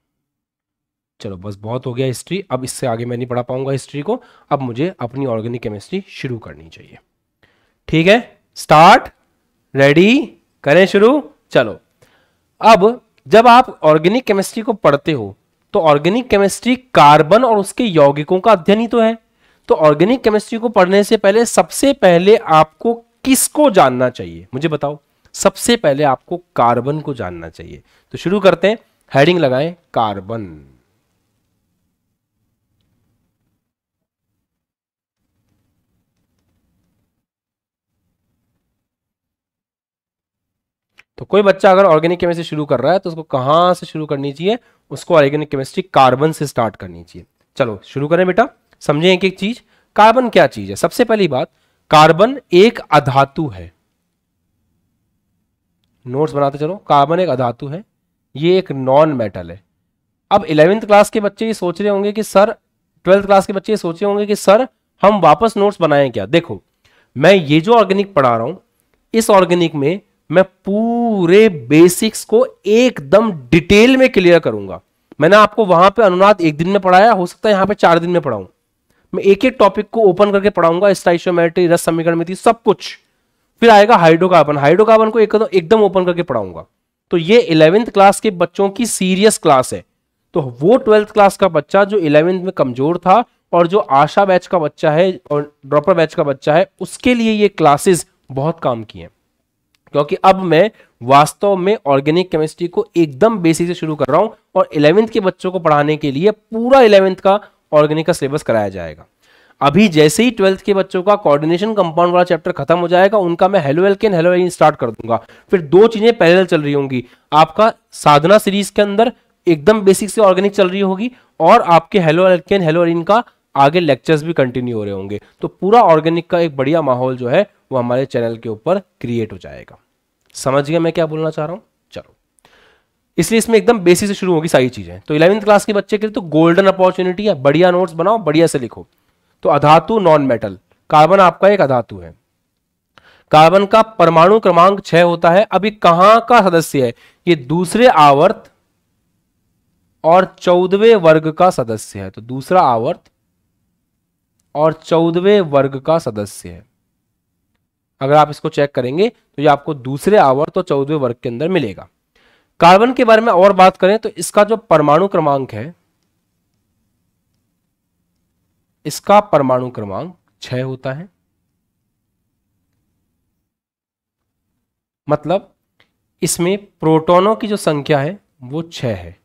चलो बस बहुत हो गया हिस्ट्री अब इससे आगे मैं नहीं पढ़ा पाऊंगा हिस्ट्री को अब मुझे अपनी ऑर्गेनिक केमिस्ट्री शुरू करनी चाहिए ठीक है स्टार्ट रेडी करें शुरू चलो अब जब आप ऑर्गेनिक केमिस्ट्री को पढ़ते हो तो ऑर्गेनिक केमिस्ट्री कार्बन और उसके यौगिकों का अध्ययन ही तो है तो ऑर्गेनिक केमिस्ट्री को पढ़ने से पहले सबसे पहले आपको किसको जानना चाहिए मुझे बताओ सबसे पहले आपको कार्बन को जानना चाहिए तो शुरू करते हैं हेडिंग लगाएं कार्बन तो कोई बच्चा अगर ऑर्गेनिक केमिस्ट्री शुरू कर रहा है तो उसको कहां से शुरू करनी चाहिए उसको ऑर्गेनिक केमिस्ट्री कार्बन से स्टार्ट करनी चाहिए चलो शुरू करें बेटा समझे एक एक चीज कार्बन क्या चीज है सबसे पहली बात कार्बन एक अधातु है नोट्स बनाते चलो कार्बन एक अधातु है ये एक नॉन मेटल है अब इलेवेंथ क्लास के बच्चे ये सोच रहे होंगे कि सर ट्वेल्थ क्लास के बच्चे ये सोच रहे होंगे कि सर हम वापस नोट्स बनाएं क्या देखो मैं ये जो ऑर्गेनिक पढ़ा रहा हूं इस ऑर्गेनिक में मैं पूरे बेसिक्स को एकदम डिटेल में क्लियर करूंगा मैंने आपको वहां पे अनुनाद एक दिन में पढ़ाया हो सकता है यहाँ पे चार दिन में पढ़ाऊं मैं एक एक टॉपिक को ओपन करके पढ़ाऊंगा स्टाइशोमेट्री रस समीकरण में थी सब कुछ फिर आएगा हाइड्रोकार्बन हाइड्रोकार्बन को एकदम एकदम ओपन करके पढ़ाऊंगा तो ये इलेवेंथ क्लास के बच्चों की सीरियस क्लास है तो वो ट्वेल्थ क्लास का बच्चा जो इलेवेंथ में कमजोर था और जो आशा बैच का बच्चा है और ड्रॉपर बैच का बच्चा है उसके लिए ये क्लासेस बहुत काम की हैं क्योंकि अब मैं वास्तव में ऑर्गेनिक केमिस्ट्री को एकदम बेसिक से शुरू कर रहा हूं और इलेवेंथ के बच्चों को पढ़ाने के लिए पूरा इलेवेंथ का ऑर्गेनिक का सिलेबस कराया जाएगा अभी जैसे ही ट्वेल्थ के बच्चों का कोऑर्डिनेशन कंपाउंड वाला चैप्टर खत्म हो जाएगा उनका मैं halo alkane halo alkene start कर दूंगा फिर दो चीजें पैरेलल चल रही होंगी आपका साधना सीरीज के अंदर एकदम बेसिक से ऑर्गेनिक चल रही होगी और आपके हेलो एल्केन हेलो एलिन का आगे लेक्चर्स भी कंटिन्यू हो रहे होंगे तो पूरा ऑर्गेनिक का एक बढ़िया माहौल जो है वो हमारे चैनल के ऊपर क्रिएट हो जाएगा समझ गया मैं क्या बोलना चाह रहा हूँ चलो इसलिए इसमें एकदम बेसिक से शुरू होगी सारी चीजें तो इलेवंथ क्लास के बच्चे के लिए तो गोल्डन अपॉर्चुनिटी है बढ़िया नोट्स बनाओ बढ़िया से लिखो तो अधातु नॉन मेटल कार्बन आपका एक अधातु है कार्बन का परमाणु क्रमांक छह होता है अभी कहां का सदस्य है ये दूसरे आवर्त और चौदवे वर्ग का सदस्य है तो दूसरा आवर्त और चौदवे वर्ग का सदस्य है अगर आप इसको चेक करेंगे तो ये आपको दूसरे आवर्त और चौदह वर्ग के अंदर मिलेगा कार्बन के बारे में और बात करें तो इसका जो परमाणु क्रमांक है इसका परमाणु क्रमांक छह होता है मतलब इसमें प्रोटॉनों की जो संख्या है वो छह है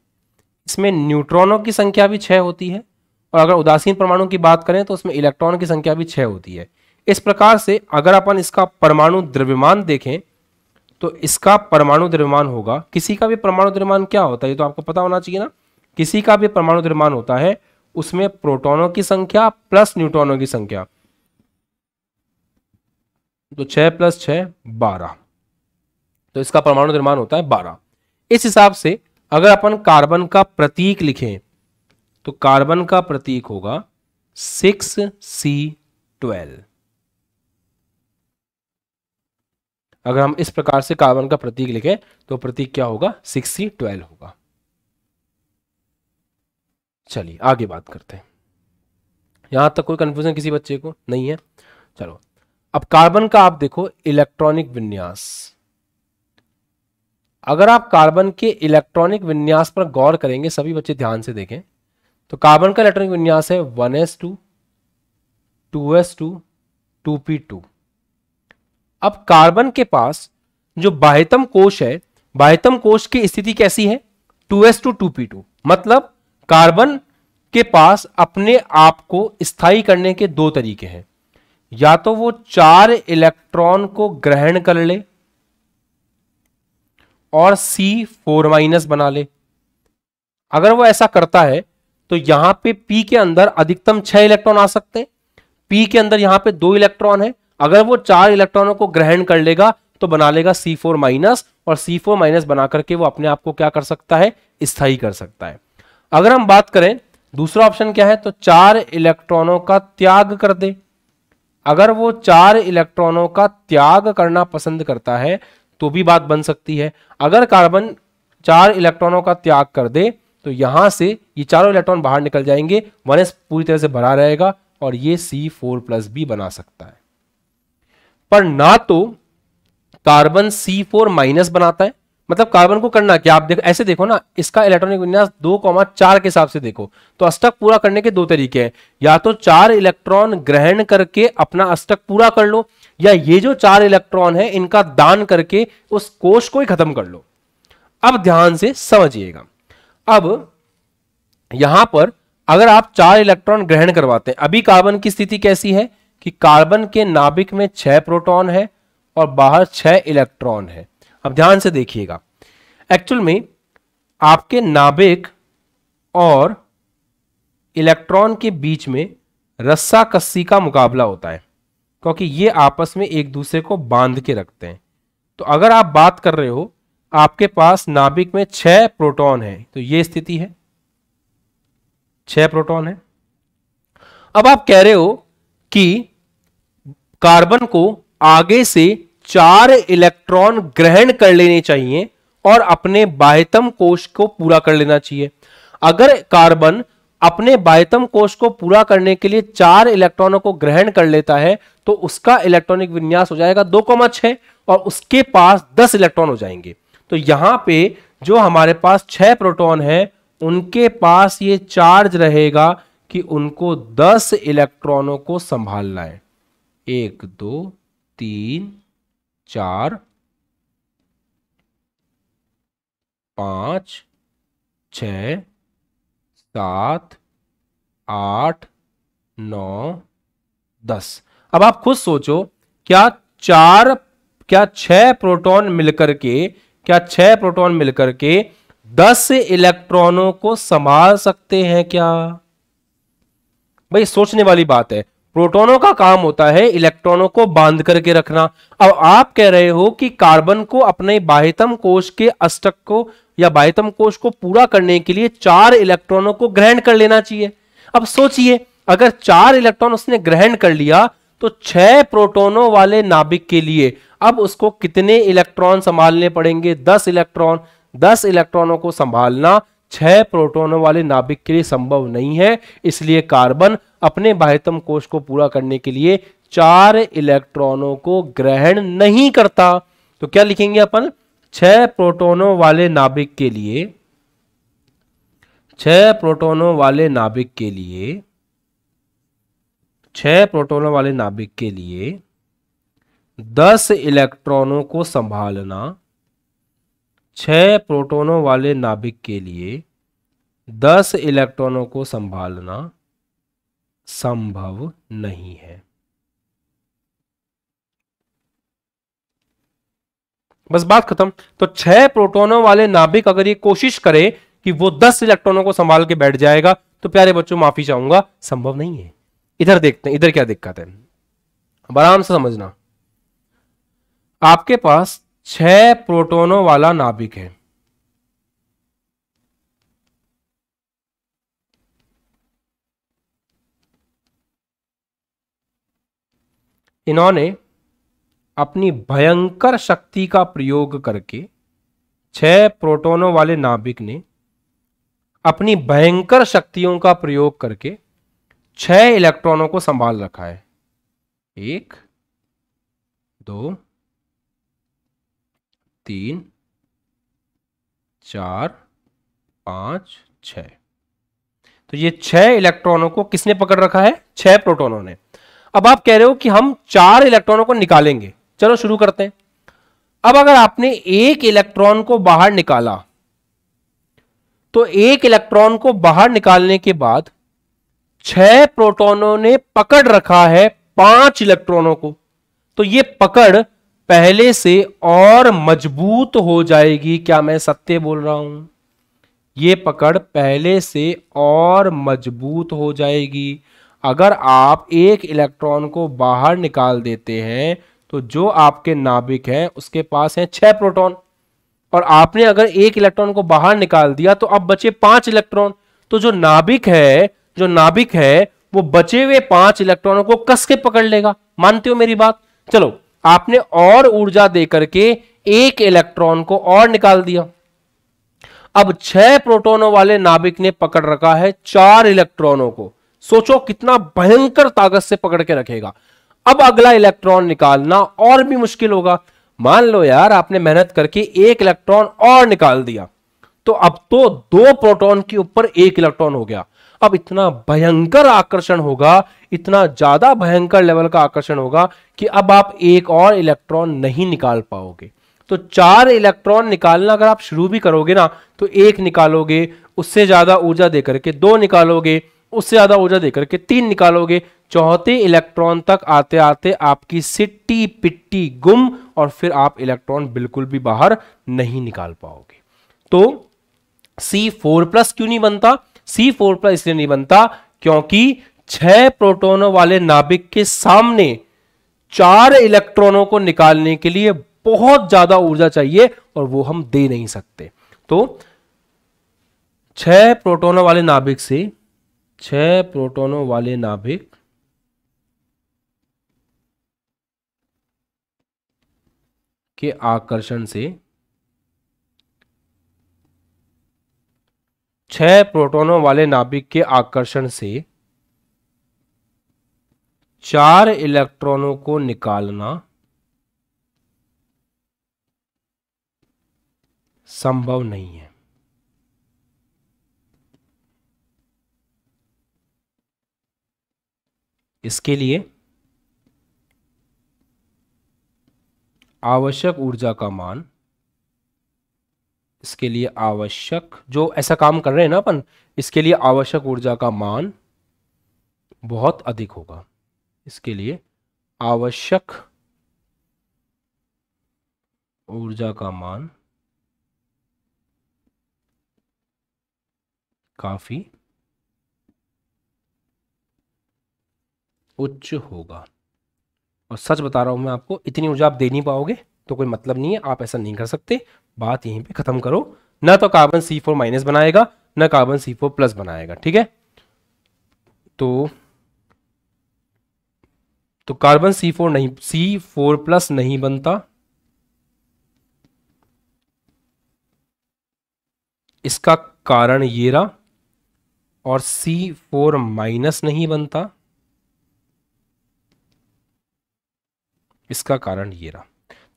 इसमें न्यूट्रॉनों की संख्या भी छ होती है और अगर उदासीन परमाणु की बात करें तो उसमें इलेक्ट्रॉन की संख्या भी छ होती है इस प्रकार से अगर अपन इसका परमाणु द्रव्यमान देखें तो इसका परमाणु द्रव्यमान होगा किसी का भी परमाणु द्रव्यमान क्या होता है ये तो आपको पता होना चाहिए ना किसी का भी परमाणु द्रव्यमान होता है उसमें प्रोटोनों की संख्या प्लस न्यूट्रॉनों की संख्या तो छह प्लस छह बारह तो इसका परमाणु द्रव्यमान होता है बारह इस हिसाब से अगर अपन कार्बन का प्रतीक लिखें तो कार्बन का प्रतीक होगा सिक्स सी ट्वेल्व अगर हम इस प्रकार से कार्बन का प्रतीक लिखें तो प्रतीक क्या होगा सिक्स सी ट्वेल्व होगा चलिए आगे बात करते हैं यहां तक कोई कंफ्यूजन किसी बच्चे को नहीं है चलो अब कार्बन का आप देखो इलेक्ट्रॉनिक विन्यास अगर आप कार्बन के इलेक्ट्रॉनिक विन्यास पर गौर करेंगे सभी बच्चे ध्यान से देखें तो कार्बन का इलेक्ट्रॉनिक विन्यास है one s two two s two two p two अब कार्बन के पास जो बाह्यतम कोश है बाह्यतम कोश की स्थिति कैसी है 2s2 टू 2p2 मतलब कार्बन के पास अपने आप को स्थायी करने के दो तरीके हैं या तो वो चार इलेक्ट्रॉन को ग्रहण कर ले और C फोर माइनस बना ले अगर वो ऐसा करता है तो यहां पे P के अंदर अधिकतम छह इलेक्ट्रॉन आ सकते हैं P के अंदर यहां पे दो इलेक्ट्रॉन है अगर वो चार इलेक्ट्रॉनों को ग्रहण कर लेगा तो बना लेगा सी फोर माइनस और सी फोर माइनस बना करके वो अपने आप को क्या कर सकता है स्थाई कर सकता है अगर हम बात करें दूसरा ऑप्शन क्या है तो चार इलेक्ट्रॉनों का त्याग कर दे अगर वो चार इलेक्ट्रॉनों का त्याग करना पसंद करता है तो भी बात बन सकती है अगर कार्बन चार इलेक्ट्रॉनों का त्याग कर दे तो यहां से ये चारों इलेक्ट्रॉन बाहर निकल जाएंगे वन पूरी तरह से भरा रहेगा और ये सी फोर प्लस भी बना सकता है पर ना तो कार्बन सी फोर माइनस बनाता है मतलब कार्बन को करना क्या आप देखो ऐसे देखो ना इसका इलेक्ट्रॉनिक विन्यास दो कौमा चार के हिसाब से देखो तो अष्टक पूरा करने के दो तरीके हैं या तो चार इलेक्ट्रॉन ग्रहण करके अपना अष्टक पूरा कर लो या ये जो चार इलेक्ट्रॉन है इनका दान करके उस कोष को ही खत्म कर लो अब ध्यान से समझिएगा अब यहां पर अगर आप चार इलेक्ट्रॉन ग्रहण करवाते हैं अभी कार्बन की स्थिति कैसी है कि कार्बन के नाभिक में छह प्रोटॉन है और बाहर छह इलेक्ट्रॉन है अब ध्यान से देखिएगा एक्चुअल में आपके नाभिक और इलेक्ट्रॉन के बीच में रस्सा कस्सी का मुकाबला होता है क्योंकि ये आपस में एक दूसरे को बांध के रखते हैं तो अगर आप बात कर रहे हो आपके पास नाभिक में छह प्रोटॉन है तो ये स्थिति है छह प्रोटॉन है अब आप कह रहे हो कि कार्बन को आगे से चार इलेक्ट्रॉन ग्रहण कर लेने चाहिए और अपने बाह्यतम कोष को पूरा कर लेना चाहिए अगर कार्बन अपने बाह्यतम कोष को पूरा करने के लिए चार इलेक्ट्रॉनों को ग्रहण कर लेता है तो उसका इलेक्ट्रॉनिक विन्यास हो जाएगा दो कोमा छह और उसके पास दस इलेक्ट्रॉन हो जाएंगे तो यहां पे जो हमारे पास छह प्रोटॉन है उनके पास ये चार्ज रहेगा कि उनको दस इलेक्ट्रॉनों को संभालना है एक दो तीन चार पाँच छ सात आठ नौ दस अब आप खुद सोचो क्या चार क्या छह प्रोटॉन मिलकर के क्या छह प्रोटॉन मिलकर के दस इलेक्ट्रॉनों को संभाल सकते हैं क्या भाई सोचने वाली बात है प्रोटोनों का काम होता है इलेक्ट्रॉनों को बांध करके रखना अब आप कह रहे हो कि कार्बन को अपने बाह्यतम कोश के अष्टक को या बाह्यतम कोश को पूरा करने के लिए चार इलेक्ट्रॉनों को ग्रहण कर लेना चाहिए अब सोचिए अगर चार इलेक्ट्रॉन उसने ग्रहण कर लिया तो छह प्रोटोनों वाले नाभिक के लिए अब उसको कितने इलेक्ट्रॉन संभालने पड़ेंगे दस इलेक्ट्रॉन दस इलेक्ट्रॉनों को संभालना छह प्रोटोनों वाले नाभिक के लिए संभव नहीं है इसलिए कार्बन अपने बाह्यतम कोष को पूरा करने के लिए चार इलेक्ट्रॉनों को ग्रहण नहीं करता तो क्या लिखेंगे अपन छह प्रोटोनों वाले नाभिक के लिए छह प्रोटोनों वाले नाभिक के लिए छह प्रोटोनों वाले नाभिक के लिए दस इलेक्ट्रॉनों को संभालना छः प्रोटोनों वाले नाभिक के लिए दस इलेक्ट्रॉनों को संभालना संभव नहीं है बस बात खत्म तो छह प्रोटोनों वाले नाभिक अगर ये कोशिश करे कि वो दस इलेक्ट्रॉनों को संभाल के बैठ जाएगा तो प्यारे बच्चों माफी चाहूंगा संभव नहीं है इधर देखते हैं इधर क्या दिक्कत है आराम से समझना आपके पास छह प्रोटोनों वाला नाभिक है इन्होंने अपनी भयंकर शक्ति का प्रयोग करके छह प्रोटोनों वाले नाभिक ने अपनी भयंकर शक्तियों का प्रयोग करके छह इलेक्ट्रॉनों को संभाल रखा है एक दो तीन चार पांच छ तो ये छह इलेक्ट्रॉनों को किसने पकड़ रखा है छह प्रोटोनों ने अब आप कह रहे हो कि हम चार इलेक्ट्रॉनों को निकालेंगे चलो शुरू करते हैं अब अगर आपने एक इलेक्ट्रॉन को बाहर निकाला तो एक इलेक्ट्रॉन को बाहर निकालने के बाद छह प्रोटोनों ने पकड़ रखा है पांच इलेक्ट्रॉनों को तो ये पकड़ पहले से और मजबूत हो जाएगी क्या मैं सत्य बोल रहा हूं ये पकड़ पहले से और मजबूत हो जाएगी अगर आप एक इलेक्ट्रॉन को बाहर निकाल देते हैं तो जो आपके नाभिक हैं उसके पास हैं छह प्रोटॉन और आपने अगर एक इलेक्ट्रॉन को बाहर निकाल दिया तो अब बचे पांच इलेक्ट्रॉन तो जो नाभिक है जो नाभिक है वो बचे हुए पांच इलेक्ट्रॉनों को कस के पकड़ लेगा मानते हो मेरी बात चलो आपने और ऊर्जा देकर के एक इलेक्ट्रॉन को और निकाल दिया अब छह प्रोटोनों वाले नाभिक ने पकड़ रखा है चार इलेक्ट्रॉनों को सोचो कितना भयंकर ताकत से पकड़ के रखेगा अब अगला इलेक्ट्रॉन निकालना और भी मुश्किल होगा मान लो यार आपने मेहनत करके एक इलेक्ट्रॉन और निकाल दिया तो अब तो दो प्रोटॉन के ऊपर एक इलेक्ट्रॉन हो गया अब इतना भयंकर आकर्षण होगा इतना ज्यादा भयंकर लेवल का आकर्षण होगा कि अब आप एक और इलेक्ट्रॉन नहीं निकाल पाओगे तो चार इलेक्ट्रॉन निकालना अगर आप शुरू भी करोगे ना तो एक निकालोगे उससे ज्यादा ऊर्जा देकर के दो निकालोगे उससे ज्यादा ऊर्जा देकर के तीन निकालोगे चौथे इलेक्ट्रॉन तक आते आते आपकी सिट्टी पिट्टी गुम और फिर आप इलेक्ट्रॉन बिल्कुल भी बाहर नहीं निकाल पाओगे तो C4 प्लस क्यों नहीं बनता सी फोर प्लस इसलिए नहीं बनता क्योंकि छह प्रोटोनों वाले नाभिक के सामने चार इलेक्ट्रॉनों को निकालने के लिए बहुत ज्यादा ऊर्जा चाहिए और वो हम दे नहीं सकते तो छह प्रोटोनों वाले नाभिक से छह प्रोटोनों वाले नाभिक के आकर्षण से छह प्रोटोनों वाले नाभिक के आकर्षण से चार इलेक्ट्रॉनों को निकालना संभव नहीं है इसके लिए आवश्यक ऊर्जा का मान इसके लिए आवश्यक जो ऐसा काम कर रहे हैं ना अपन इसके लिए आवश्यक ऊर्जा का मान बहुत अधिक होगा इसके लिए आवश्यक ऊर्जा का मान काफी उच्च होगा और सच बता रहा हूं मैं आपको इतनी ऊर्जा आप दे नहीं पाओगे तो कोई मतलब नहीं है आप ऐसा नहीं कर सकते बात यहीं पे खत्म करो ना तो कार्बन सी फोर माइनस बनाएगा ना कार्बन सी फोर प्लस बनाएगा ठीक है तो तो कार्बन सी फोर नहीं सी फोर प्लस नहीं बनता इसका कारण ये रहा और सी फोर माइनस नहीं बनता इसका कारण ये रहा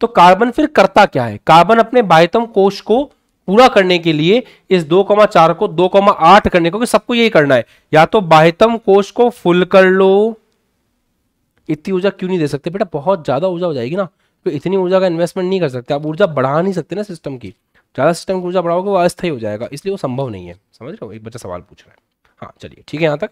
तो कार्बन फिर करता क्या है कार्बन अपने बाह्यतम कोष को पूरा करने के लिए इस दो कमा चार को दो कमा आठ करने को सबको यही करना है या तो बाह्यतम कोष को फुल कर लो इतनी ऊर्जा क्यों नहीं दे सकते बेटा बहुत ज्यादा ऊर्जा हो जाएगी ना तो इतनी ऊर्जा का इन्वेस्टमेंट नहीं कर सकते आप ऊर्जा बढ़ा नहीं सकते ना सिस्टम की ज्यादा सिस्टम की ऊर्जा बढ़ाओगे वो अस्थायी हो जाएगा इसलिए वो संभव नहीं है समझ रहे हो एक बच्चा सवाल पूछ रहा है हाँ चलिए ठीक है यहाँ तक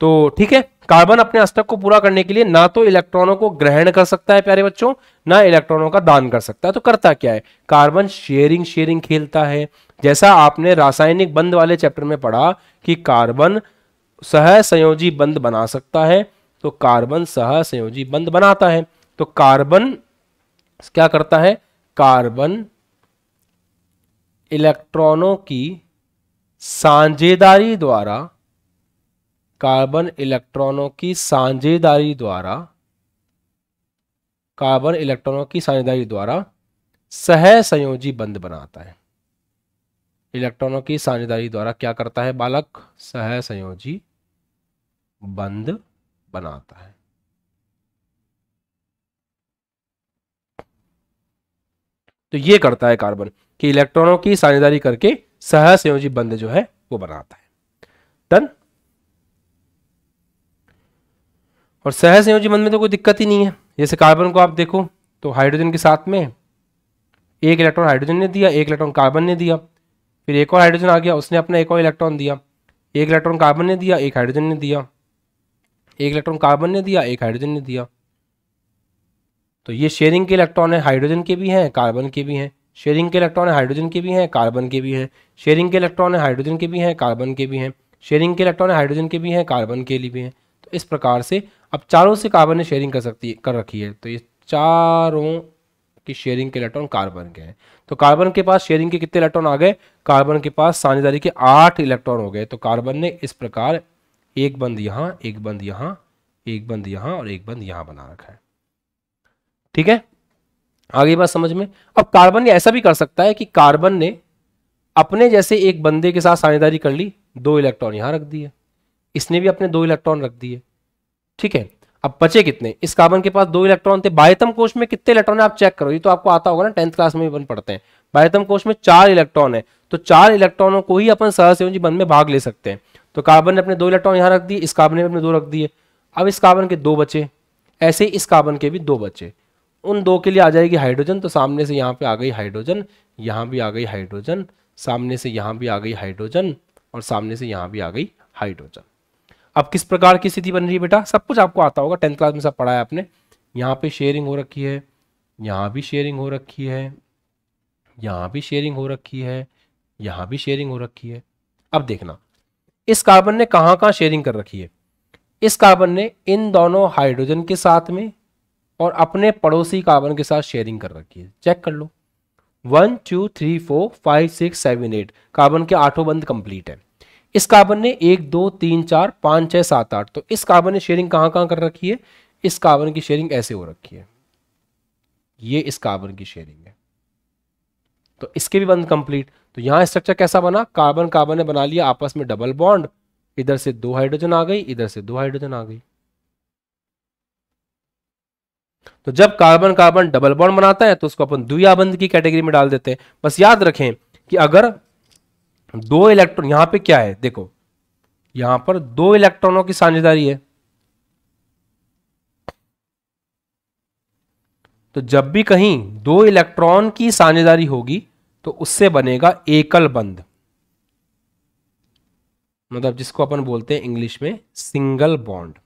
तो ठीक है कार्बन अपने अष्टक को पूरा करने के लिए ना तो इलेक्ट्रॉनों को ग्रहण कर सकता है प्यारे बच्चों ना इलेक्ट्रॉनों का दान कर सकता है तो करता क्या है कार्बन शेयरिंग शेयरिंग खेलता है जैसा आपने रासायनिक बंद वाले चैप्टर में पढ़ा कि कार्बन सह संयोजी बंद बना सकता है तो कार्बन सह संयोजी बंद बनाता है तो कार्बन क्या करता है कार्बन इलेक्ट्रॉनों की साझेदारी द्वारा कार्बन इलेक्ट्रॉनों की साझेदारी द्वारा कार्बन इलेक्ट्रॉनों की साझेदारी द्वारा सह संयोजी बंध बनाता है इलेक्ट्रॉनों की साझेदारी द्वारा क्या करता है बालक सह संयोजी बंध बनाता है तो ये करता है कार्बन कि इलेक्ट्रॉनों की साझेदारी करके सह संयोजी बंध जो है वो बनाता है डन और संयोजी बंध में तो कोई दिक्कत ही नहीं है जैसे कार्बन को आप देखो तो हाइड्रोजन के साथ में एक इलेक्ट्रॉन हाइड्रोजन ने दिया एक इलेक्ट्रॉन कार्बन ने दिया फिर एक और हाइड्रोजन आ गया उसने अपना एक और इलेक्ट्रॉन दिया एक इलेक्ट्रॉन कार्बन ने दिया एक हाइड्रोजन ने दिया एक इलेक्ट्रॉन कार्बन ने दिया एक हाइड्रोजन ने दिया तो ये शेयरिंग के इलेक्ट्रॉन है हाइड्रोजन के भी हैं कार्बन के भी हैं शेयरिंग के इलेक्ट्रॉन है हाइड्रोजन के भी हैं कार्बन के भी हैं शेयरिंग के इलेक्ट्रॉन है हाइड्रोजन के भी हैं कार्बन के भी हैं शेयरिंग के इलेक्ट्रॉन है हाइड्रोजन के भी हैं कार्बन के लिए भी हैं तो इस प्रकार से अब चारों से कार्बन ने शेयरिंग कर सकती है कर रखी है तो ये चारों की शेयरिंग के इलेक्ट्रॉन कार्बन के हैं तो कार्बन के पास शेयरिंग के कितने इलेक्ट्रॉन आ गए कार्बन के पास साझेदारी के आठ इलेक्ट्रॉन हो गए तो कार्बन ने इस प्रकार एक बंद यहाँ एक बंद यहाँ एक बंद यहाँ और एक बंद यहाँ बना रखा है ठीक है आगे बात समझ में अब कार्बन ऐसा भी कर सकता है कि कार्बन ने अपने जैसे एक बंदे के साथ साझेदारी कर ली दो इलेक्ट्रॉन यहां रख दिए इसने भी अपने दो इलेक्ट्रॉन रख दिए ठीक है अब बचे कितने इस कार्बन के पास दो इलेक्ट्रॉन थे बायतम कोश में कितने इलेक्ट्रॉन है आप चेक करो ये तो आपको आता होगा ना टेंथ क्लास में अपन पढ़ते हैं बायतम कोश में चार इलेक्ट्रॉन है तो चार इलेक्ट्रॉनों को ही अपन सहसंयोजी बंध में भाग ले सकते हैं तो कार्बन ने अपने दो इलेक्ट्रॉन यहाँ रख दिए इस कार्बन ने अपने दो रख दिए अब इस कार्बन के दो बचे ऐसे इस कार्बन के भी दो बचे उन दो के लिए आ जाएगी हाइड्रोजन तो सामने से यहाँ पे आ गई हाइड्रोजन यहाँ भी आ गई हाइड्रोजन सामने से यहाँ भी आ गई हाइड्रोजन और सामने से यहाँ भी आ गई हाइड्रोजन अब किस प्रकार की स्थिति बन रही है बेटा सब कुछ आपको आता होगा टेंथ क्लास में सब पढ़ा है आपने यहाँ पे शेयरिंग हो रखी है यहाँ भी शेयरिंग हो रखी है यहाँ भी शेयरिंग हो रखी है यहाँ भी शेयरिंग हो रखी है अब देखना इस कार्बन ने कहाँ कहाँ शेयरिंग कर रखी है इस कार्बन ने इन दोनों हाइड्रोजन के साथ में और अपने पड़ोसी कार्बन के साथ शेयरिंग कर रखी है चेक कर लो one two three four five six seven eight carbon के आठों बंद कंप्लीट है इस कार्बन ने एक दो तीन चार पांच छः सात आठ तो इस कार्बन ने शेयरिंग कहां कहां कर रखी है इस कार्बन की शेयरिंग ऐसे हो रखी है ये इस कार्बन की शेयरिंग है तो इसके भी बंद कंप्लीट तो यहां स्ट्रक्चर कैसा बना कार्बन कार्बन ने बना लिया आपस में डबल बॉन्ड इधर से दो हाइड्रोजन आ गई इधर से दो हाइड्रोजन आ गई तो जब कार्बन कार्बन डबल बॉन्ड बनाता है तो उसको अपन दुयाबंद की कैटेगरी में डाल देते हैं बस याद रखें कि अगर दो इलेक्ट्रॉन यहां पे क्या है देखो यहां पर दो इलेक्ट्रॉनों की साझेदारी है तो जब भी कहीं दो इलेक्ट्रॉन की साझेदारी होगी तो उससे बनेगा एकल बंद मतलब जिसको अपन बोलते हैं इंग्लिश में सिंगल बॉन्ड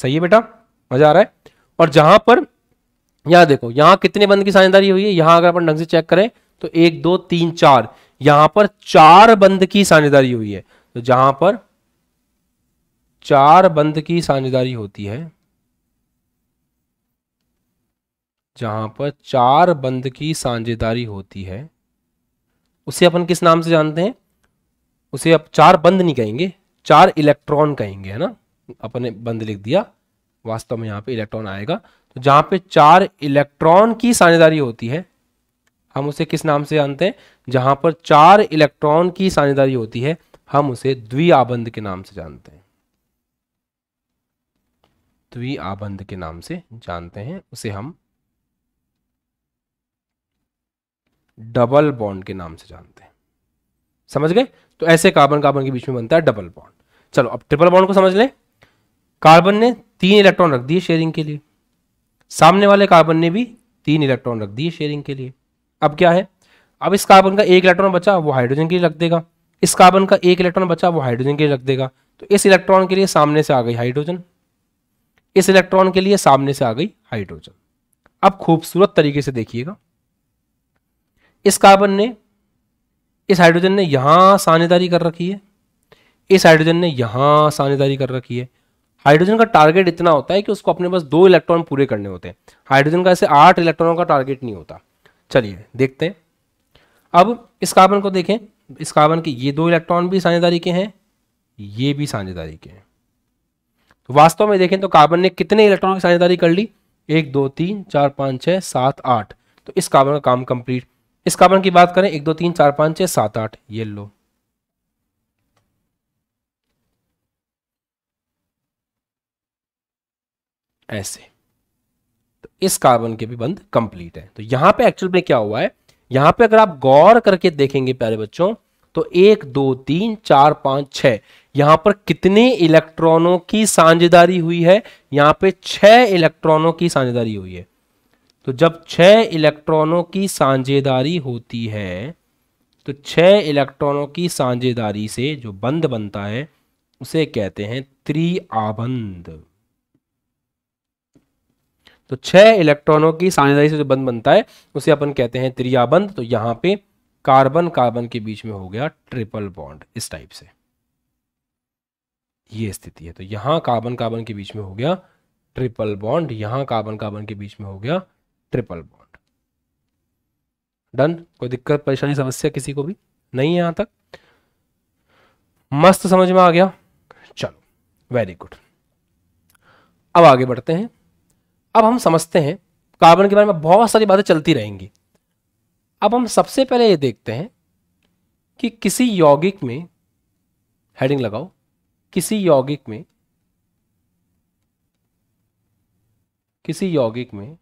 सही है बेटा मजा आ रहा है और जहां पर यहां देखो यहां कितने बंद की साझेदारी हुई है यहां अगर अपन ढंग से चेक करें तो एक दो तीन चार यहां पर चार बंद की साझेदारी हुई है तो जहां पर चार बंद की साझेदारी होती है जहां पर चार बंद की साझेदारी होती है उसे अपन किस नाम से जानते हैं उसे अब चार बंद नहीं कहेंगे चार इलेक्ट्रॉन कहेंगे है ना अपने बंद लिख दिया वास्तव में यहां पे इलेक्ट्रॉन आएगा तो जहां पे चार इलेक्ट्रॉन की साझेदारी होती है हम उसे किस नाम से जानते हैं जहां पर चार इलेक्ट्रॉन की साझेदारी होती है हम उसे द्विआबंध के नाम से जानते हैं द्विआबंध के नाम से जानते हैं उसे हम डबल बॉन्ड के नाम से जानते हैं समझ गए तो ऐसे कार्बन कार्बन के बीच में बनता है डबल बॉन्ड चलो अब ट्रिपल बॉन्ड को समझ लें कार्बन ने तीन इलेक्ट्रॉन रख दिए शेयरिंग के लिए सामने वाले कार्बन ने भी तीन इलेक्ट्रॉन रख दिए शेयरिंग के लिए अब क्या है अब इस कार्बन का एक इलेक्ट्रॉन बचा वो हाइड्रोजन के लिए रख देगा इस कार्बन का एक इलेक्ट्रॉन बचा वो हाइड्रोजन के लिए रख देगा तो इस इलेक्ट्रॉन के लिए सामने से आ गई हाइड्रोजन इस इलेक्ट्रॉन के लिए सामने से आ गई हाइड्रोजन अब खूबसूरत तरीके से देखिएगा इस कार्बन ने इस हाइड्रोजन ने यहां सानेदारी कर रखी है इस हाइड्रोजन ने यहां सानेदारी कर रखी है हाइड्रोजन का टारगेट इतना होता है कि उसको अपने पास दो इलेक्ट्रॉन पूरे करने होते हैं हाइड्रोजन का ऐसे आठ इलेक्ट्रॉनों का टारगेट नहीं होता चलिए देखते हैं अब इस कार्बन को देखें इस कार्बन के ये दो इलेक्ट्रॉन भी साझेदारी के हैं ये भी साझेदारी के हैं तो वास्तव में देखें तो कार्बन ने कितने इलेक्ट्रॉन की साझेदारी कर ली एक दो तीन चार पाँच छः सात आठ तो इस कार्बन का काम कंप्लीट इस कार्बन की बात करें एक दो तीन चार पाँच छः सात आठ ये लो ऐसे इस कार्बन के भी बंद कंप्लीट है तो यहां पे एक्चुअल में क्या हुआ है यहां पे अगर आप गौर करके देखेंगे प्यारे बच्चों तो एक दो तीन चार पांच छह यहां पर कितने इलेक्ट्रॉनों की साझेदारी हुई है यहां पे छह इलेक्ट्रॉनों की साझेदारी हुई है तो जब छह इलेक्ट्रॉनों की साझेदारी होती है तो छह इलेक्ट्रॉनों की साझेदारी से जो बंद बनता है उसे कहते हैं त्रिआबंध तो छह इलेक्ट्रॉनों की साझेदारी से जो बंद बनता है उसे अपन कहते हैं त्रियाबंद तो यहां पे कार्बन कार्बन के बीच में हो गया ट्रिपल बॉन्ड इस टाइप से ये स्थिति है तो यहां कार्बन कार्बन के बीच में हो गया ट्रिपल बॉन्ड यहां कार्बन कार्बन के बीच में हो गया ट्रिपल बॉन्ड डन कोई दिक्कत परेशानी समस्या किसी को भी नहीं है तक मस्त समझ में आ गया चलो वेरी गुड अब आगे बढ़ते हैं अब हम समझते हैं कार्बन के बारे में बहुत सारी बातें चलती रहेंगी अब हम सबसे पहले ये देखते हैं कि किसी यौगिक में हेडिंग लगाओ किसी यौगिक में किसी यौगिक में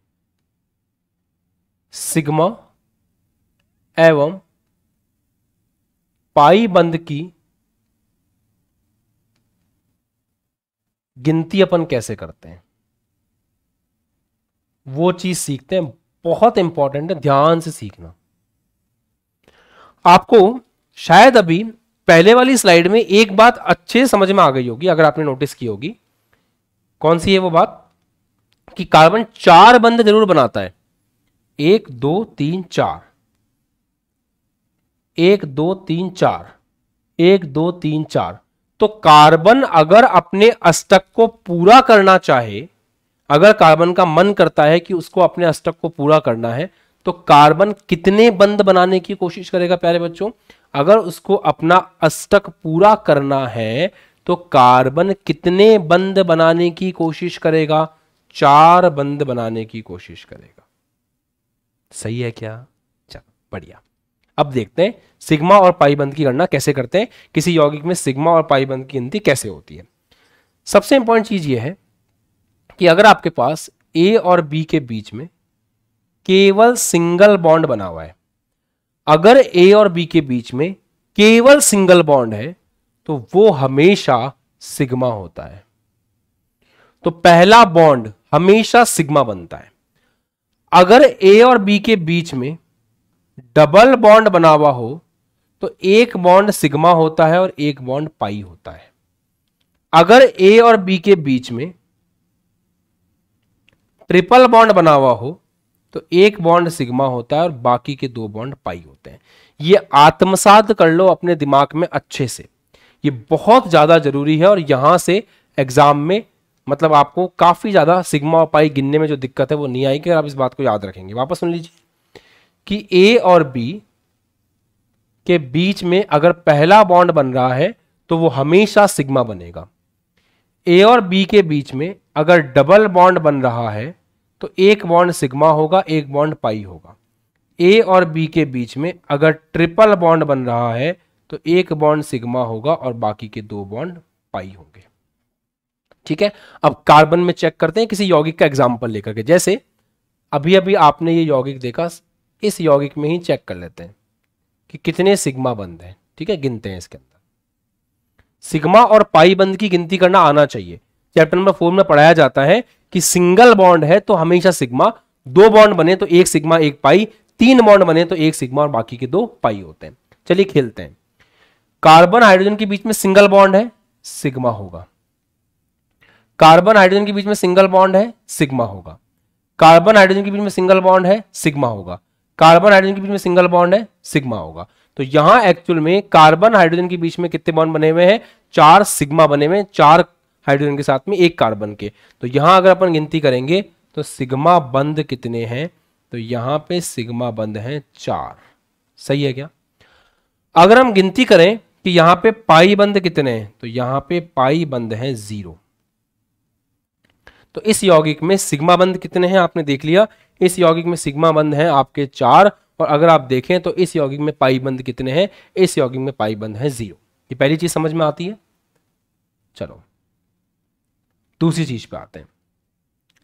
सिग्मा एवं पाई बंद की गिनती अपन कैसे करते हैं वो चीज सीखते हैं बहुत इंपॉर्टेंट है ध्यान से सीखना आपको शायद अभी पहले वाली स्लाइड में एक बात अच्छे समझ में आ गई होगी अगर आपने नोटिस की होगी कौन सी है वो बात कि कार्बन चार बंद जरूर बनाता है एक दो तीन चार एक दो तीन चार एक दो तीन चार तो कार्बन अगर अपने अष्टक को पूरा करना चाहे अगर कार्बन का मन करता है कि उसको अपने अष्टक को पूरा करना है तो कार्बन कितने बंद बनाने की कोशिश करेगा प्यारे बच्चों अगर उसको अपना अष्टक पूरा करना है तो कार्बन कितने बंद बनाने की कोशिश करेगा चार बंद बनाने की कोशिश करेगा सही है क्या चलो बढ़िया अब देखते हैं सिग्मा और पाई बंद की गणना कैसे करते हैं किसी यौगिक में सिग्मा और पाई बंद की गिनती कैसे होती है सबसे इंपॉर्टेंट चीज यह है कि अगर आपके पास ए और बी के बीच में केवल सिंगल बॉन्ड बना हुआ है अगर ए और बी के बीच में केवल सिंगल बॉन्ड है तो वो हमेशा सिग्मा होता है तो पहला बॉन्ड हमेशा सिग्मा बनता है अगर ए और बी के बीच में डबल बॉन्ड बना हुआ हो तो एक बॉन्ड सिग्मा होता है और एक बॉन्ड पाई होता है अगर ए और बी के बीच में ट्रिपल बॉन्ड बना हुआ हो तो एक बॉन्ड सिग्मा होता है और बाकी के दो बॉन्ड पाई होते हैं ये आत्मसात कर लो अपने दिमाग में अच्छे से ये बहुत ज़्यादा जरूरी है और यहां से एग्जाम में मतलब आपको काफ़ी ज़्यादा सिग्मा और पाई गिनने में जो दिक्कत है वो नहीं आएगी और आप इस बात को याद रखेंगे वापस सुन लीजिए कि ए और बी के बीच में अगर पहला बॉन्ड बन रहा है तो वो हमेशा सिग्मा बनेगा ए और बी के बीच में अगर डबल बॉन्ड बन रहा है तो एक बॉन्ड सिग्मा होगा एक बॉन्ड पाई होगा ए और बी के बीच में अगर ट्रिपल बॉन्ड बन रहा है तो एक बॉन्ड सिग्मा होगा और बाकी के दो बॉन्ड पाई होंगे ठीक है अब कार्बन में चेक करते हैं किसी यौगिक का एग्जाम्पल लेकर के जैसे अभी अभी आपने ये यौगिक देखा इस यौगिक में ही चेक कर लेते हैं कि कितने सिग्मा बंद हैं ठीक है गिनते हैं इसके अंदर सिग्मा और पाई बंद की गिनती करना आना चाहिए चैप्टर नंबर फोर में पढ़ाया जाता है कि सिंगल बॉन्ड है तो हमेशा सिग्मा दो बॉन्ड बने तो एक सिग्मा एक पाई तीन बॉन्ड बने तो एक सिग्मा और बाकी के दो पाई होते हैं चलिए खेलते हैं कार्बन हाइड्रोजन के बीच में सिंगल बॉन्ड है सिग्मा होगा कार्बन हाइड्रोजन के बीच में सिंगल बॉन्ड है सिग्मा होगा कार्बन हाइड्रोजन के बीच में सिंगल बॉन्ड है सिग्मा होगा कार्बन हाइड्रोजन के बीच में सिंगल बॉन्ड है सिग्मा होगा तो यहां एक्चुअल में कार्बन हाइड्रोजन के बीच में कितने बॉन्ड बने हुए हैं चार सिग्मा बने हुए चार हाइड्रोजन के साथ में एक कार्बन के तो यहां अगर अपन गिनती करेंगे तो सिग्मा बंद कितने हैं तो यहां पे सिग्मा बंद है चार सही है क्या अगर हम गिनती करें कि यहां पे पाई बंद कितने हैं तो यहां पे पाई बंद है जीरो तो इस यौगिक में सिग्मा बंद कितने हैं आपने देख लिया इस यौगिक में सिग्मा बंद है आपके चार और अगर आप देखें तो इस यौगिक में पाई बंद कितने हैं इस यौगिक में पाई बंद है जीरो ये पहली चीज समझ में आती है चलो दूसरी चीज़ पे आते हैं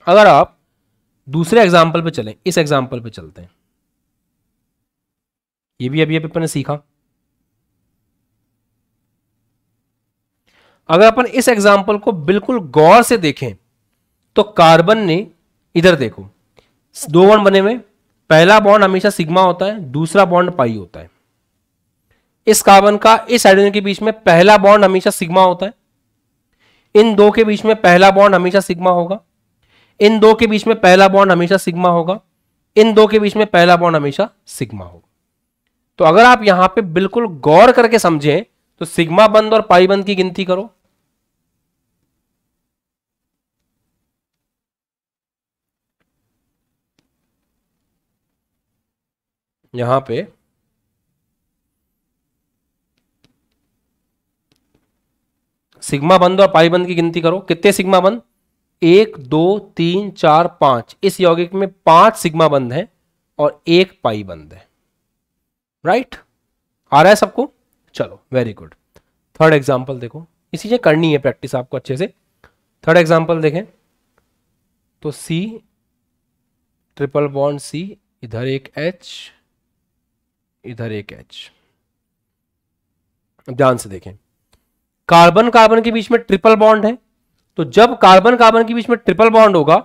अगर आप दूसरे एग्जाम्पल पे चलें इस एग्जाम्पल पे चलते हैं ये भी अभी अपन ने सीखा अगर अपन इस एग्जाम्पल को बिल्कुल गौर से देखें तो कार्बन ने इधर देखो दो बॉन्ड बने हुए पहला बॉन्ड हमेशा सिग्मा होता है दूसरा बॉन्ड पाई होता है इस कार्बन का इस हाइड्रोजन के बीच में पहला बॉन्ड हमेशा सिग्मा होता है इन दो के बीच में पहला बॉन्ड हमेशा सिग्मा होगा इन दो के बीच में पहला बॉन्ड हमेशा सिग्मा होगा इन दो के बीच में पहला बॉन्ड हमेशा सिग्मा होगा तो अगर आप यहां पे बिल्कुल गौर करके समझें तो सिग्मा बंद और पाई बंद की गिनती करो यहां पे सिग्मा बंद और पाई बंद की गिनती करो कितने सिग्मा बंद एक दो तीन चार पांच इस यौगिक में पांच सिग्मा बंद है और एक पाई बंद है राइट आ रहा है सबको चलो वेरी गुड थर्ड एग्जाम्पल देखो इसी चीजें करनी है प्रैक्टिस आपको अच्छे से थर्ड एग्जाम्पल देखें तो सी ट्रिपल बॉन्ड सी इधर एक एच इधर एक एच ध्यान से देखें कार्बन कार्बन के बीच में ट्रिपल बॉन्ड है तो जब कार्बन कार्बन के बीच में ट्रिपल बॉन्ड होगा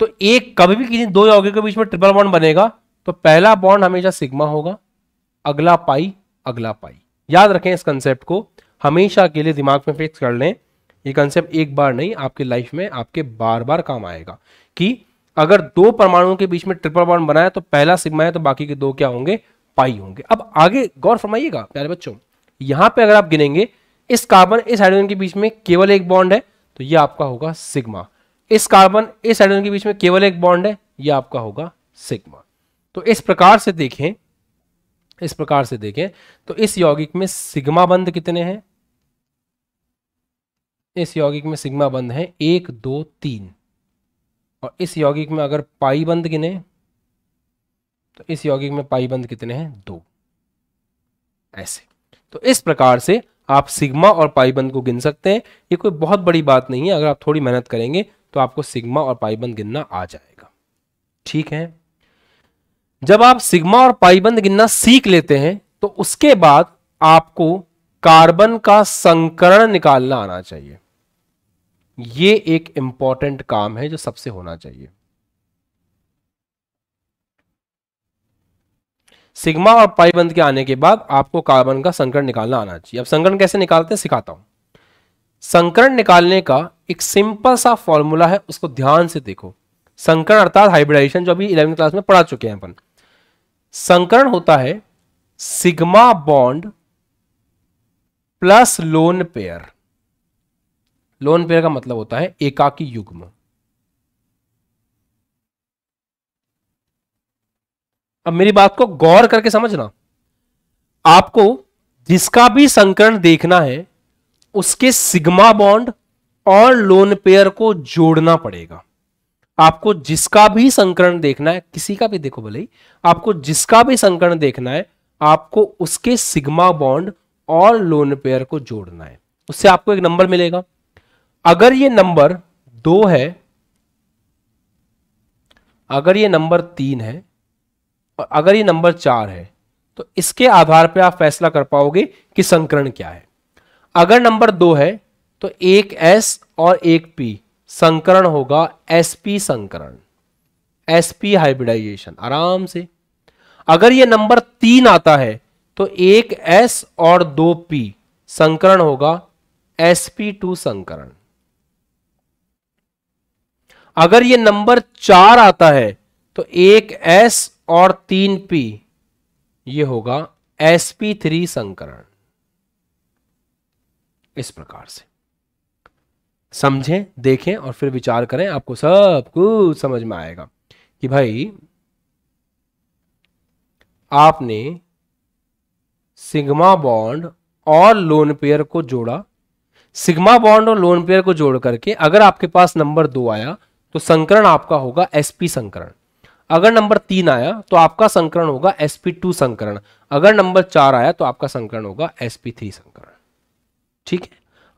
तो एक कभी भी किसी दो यौगिक के बीच में ट्रिपल बॉन्ड बनेगा तो पहला बॉन्ड हमेशा सिग्मा होगा अगला पाई अगला पाई याद रखें इस कंसेप्ट को हमेशा के लिए दिमाग में फिक्स कर लें ये कंसेप्ट एक बार नहीं आपके लाइफ में आपके बार बार काम आएगा कि अगर दो परमाणुओं के बीच में ट्रिपल बॉन्ड बनाया तो पहला सिग्मा है तो बाकी के दो क्या होंगे पाई होंगे अब आगे गौर फरमाइएगा प्यारे बच्चों यहां पे अगर आप गिनेंगे इस कार्बन इस हाइड्रोजन के बीच में केवल एक बॉन्ड है तो ये आपका होगा सिग्मा इस कार्बन इस हाइड्रोजन के बीच में केवल एक बॉन्ड है ये आपका होगा सिग्मा तो इस प्रकार से देखें इस प्रकार से देखें तो इस यौगिक में सिग्मा बंद कितने हैं इस यौगिक में सिग्मा बंद है एक दो तीन और इस यौगिक में अगर पाई बंद गिने तो इस यौगिक में पाई बंद कितने हैं दो ऐसे तो इस प्रकार से आप सिग्मा और पाइबंद को गिन सकते हैं ये कोई बहुत बड़ी बात नहीं है अगर आप थोड़ी मेहनत करेंगे तो आपको सिग्मा और पाइबंद गिनना आ जाएगा ठीक है जब आप सिग्मा और पाइबंद गिनना सीख लेते हैं तो उसके बाद आपको कार्बन का संकरण निकालना आना चाहिए यह एक इंपॉर्टेंट काम है जो सबसे होना चाहिए सिग्मा और पाई बंद के आने के बाद आपको कार्बन का संकरण निकालना आना चाहिए अब संकरण कैसे निकालते हैं सिखाता हूं संकरण निकालने का एक सिंपल सा फॉर्मूला है उसको ध्यान से देखो संकरण अर्थात हाइब्रिडाइजेशन जो अभी इलेवेंथ क्लास में पढ़ा चुके हैं अपन संकरण होता है sigma bond plus lone pair lone pair का मतलब होता है एकाकी युग्म अब मेरी बात को गौर करके समझना आपको जिसका भी संकरण देखना है उसके सिग्मा बॉन्ड और लोन पेयर को जोड़ना पड़ेगा आपको जिसका भी संकरण देखना है किसी का भी देखो भले ही आपको जिसका भी संकरण देखना है आपको उसके सिग्मा बॉन्ड और लोन पेयर को जोड़ना है उससे आपको एक नंबर मिलेगा अगर ये नंबर दो है अगर ये नंबर तीन है और अगर ये नंबर चार है तो इसके आधार पर आप फैसला कर पाओगे कि संकरण क्या है अगर नंबर दो है तो एक एस और एक पी संकरण होगा एस पी संकरण एस पी हाइब्रिडाइजेशन आराम से अगर ये नंबर तीन आता है तो एक एस और दो पी संकरण होगा एस पी टू संकरण अगर ये नंबर चार आता है तो एक एस और तीन पी ये होगा एस पी थ्री संकरण इस प्रकार से समझें देखें और फिर विचार करें आपको सब कुछ समझ में आएगा कि भाई आपने सिग्मा बॉन्ड और लोन पेयर को जोड़ा सिग्मा बॉन्ड और लोन पेयर को जोड़ करके अगर आपके पास नंबर दो आया तो संकरण आपका होगा एसपी संकरण अगर नंबर तीन आया तो आपका संकरण होगा sp2 संकरण अगर नंबर चार आया तो आपका संकरण होगा sp3 संकरण ठीक है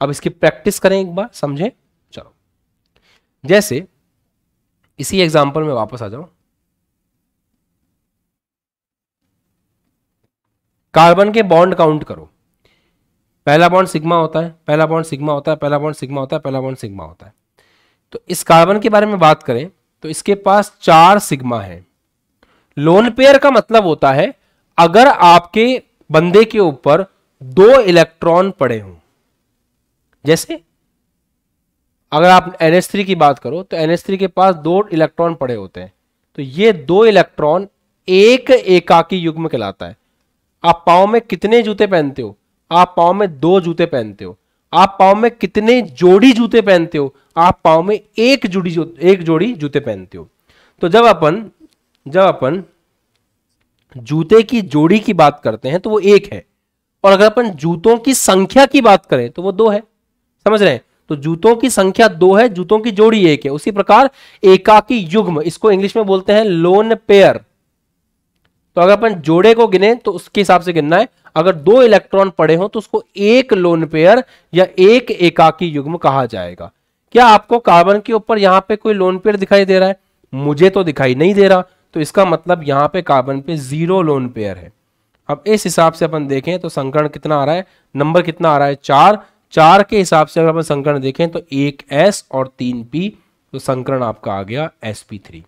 अब इसकी प्रैक्टिस करें एक बार समझें चलो जैसे इसी एग्जाम्पल में वापस आ जाओ कार्बन के बॉन्ड काउंट करो पहला बॉन्ड सिग्मा होता है पहला बॉन्ड सिग्मा होता है पहला बॉन्ड सिग्मा होता है पहला बॉन्ड सिग्मा होता है तो इस कार्बन के बारे में बात करें तो इसके पास चार सिग्मा है लोन पेयर का मतलब होता है अगर आपके बंदे के ऊपर दो इलेक्ट्रॉन पड़े हों जैसे अगर आप NH3 की बात करो तो NH3 के पास दो इलेक्ट्रॉन पड़े होते हैं तो ये दो इलेक्ट्रॉन एक एकाकी युग्म कहलाता है आप पाओ में कितने जूते पहनते हो आप पाओ में दो जूते पहनते हो आप पाओ में कितने जोड़ी जूते पहनते हो आप पाओ में एक जोड़ी एक जोड़ी जूते पहनते हो तो जब अपन जब अपन जूते की जोड़ी की बात करते हैं तो वो एक है और अगर अपन जूतों की संख्या की बात करें तो वो दो है समझ रहे हैं तो जूतों की संख्या दो है जूतों की जोड़ी एक है उसी प्रकार एकाकी युग्म इसको इंग्लिश में बोलते हैं लोन पेयर तो अगर अपन जोड़े को गिने तो उसके हिसाब से गिनना है अगर दो इलेक्ट्रॉन पड़े हो तो उसको एक लोन पेयर या एक एकाकी युग्म कहा जाएगा क्या आपको कार्बन के ऊपर यहां पे कोई लोन पेयर दिखाई दे रहा है मुझे तो दिखाई नहीं दे रहा तो इसका मतलब यहां पे कार्बन पे जीरो लोन पेयर है अब इस हिसाब से अपन देखें तो संकरण कितना आ रहा है नंबर कितना आ रहा है चार चार के हिसाब से अगर अपन संकरण देखें तो एक एस और तीन पी तो संकरण आपका आ गया एस पी थ्री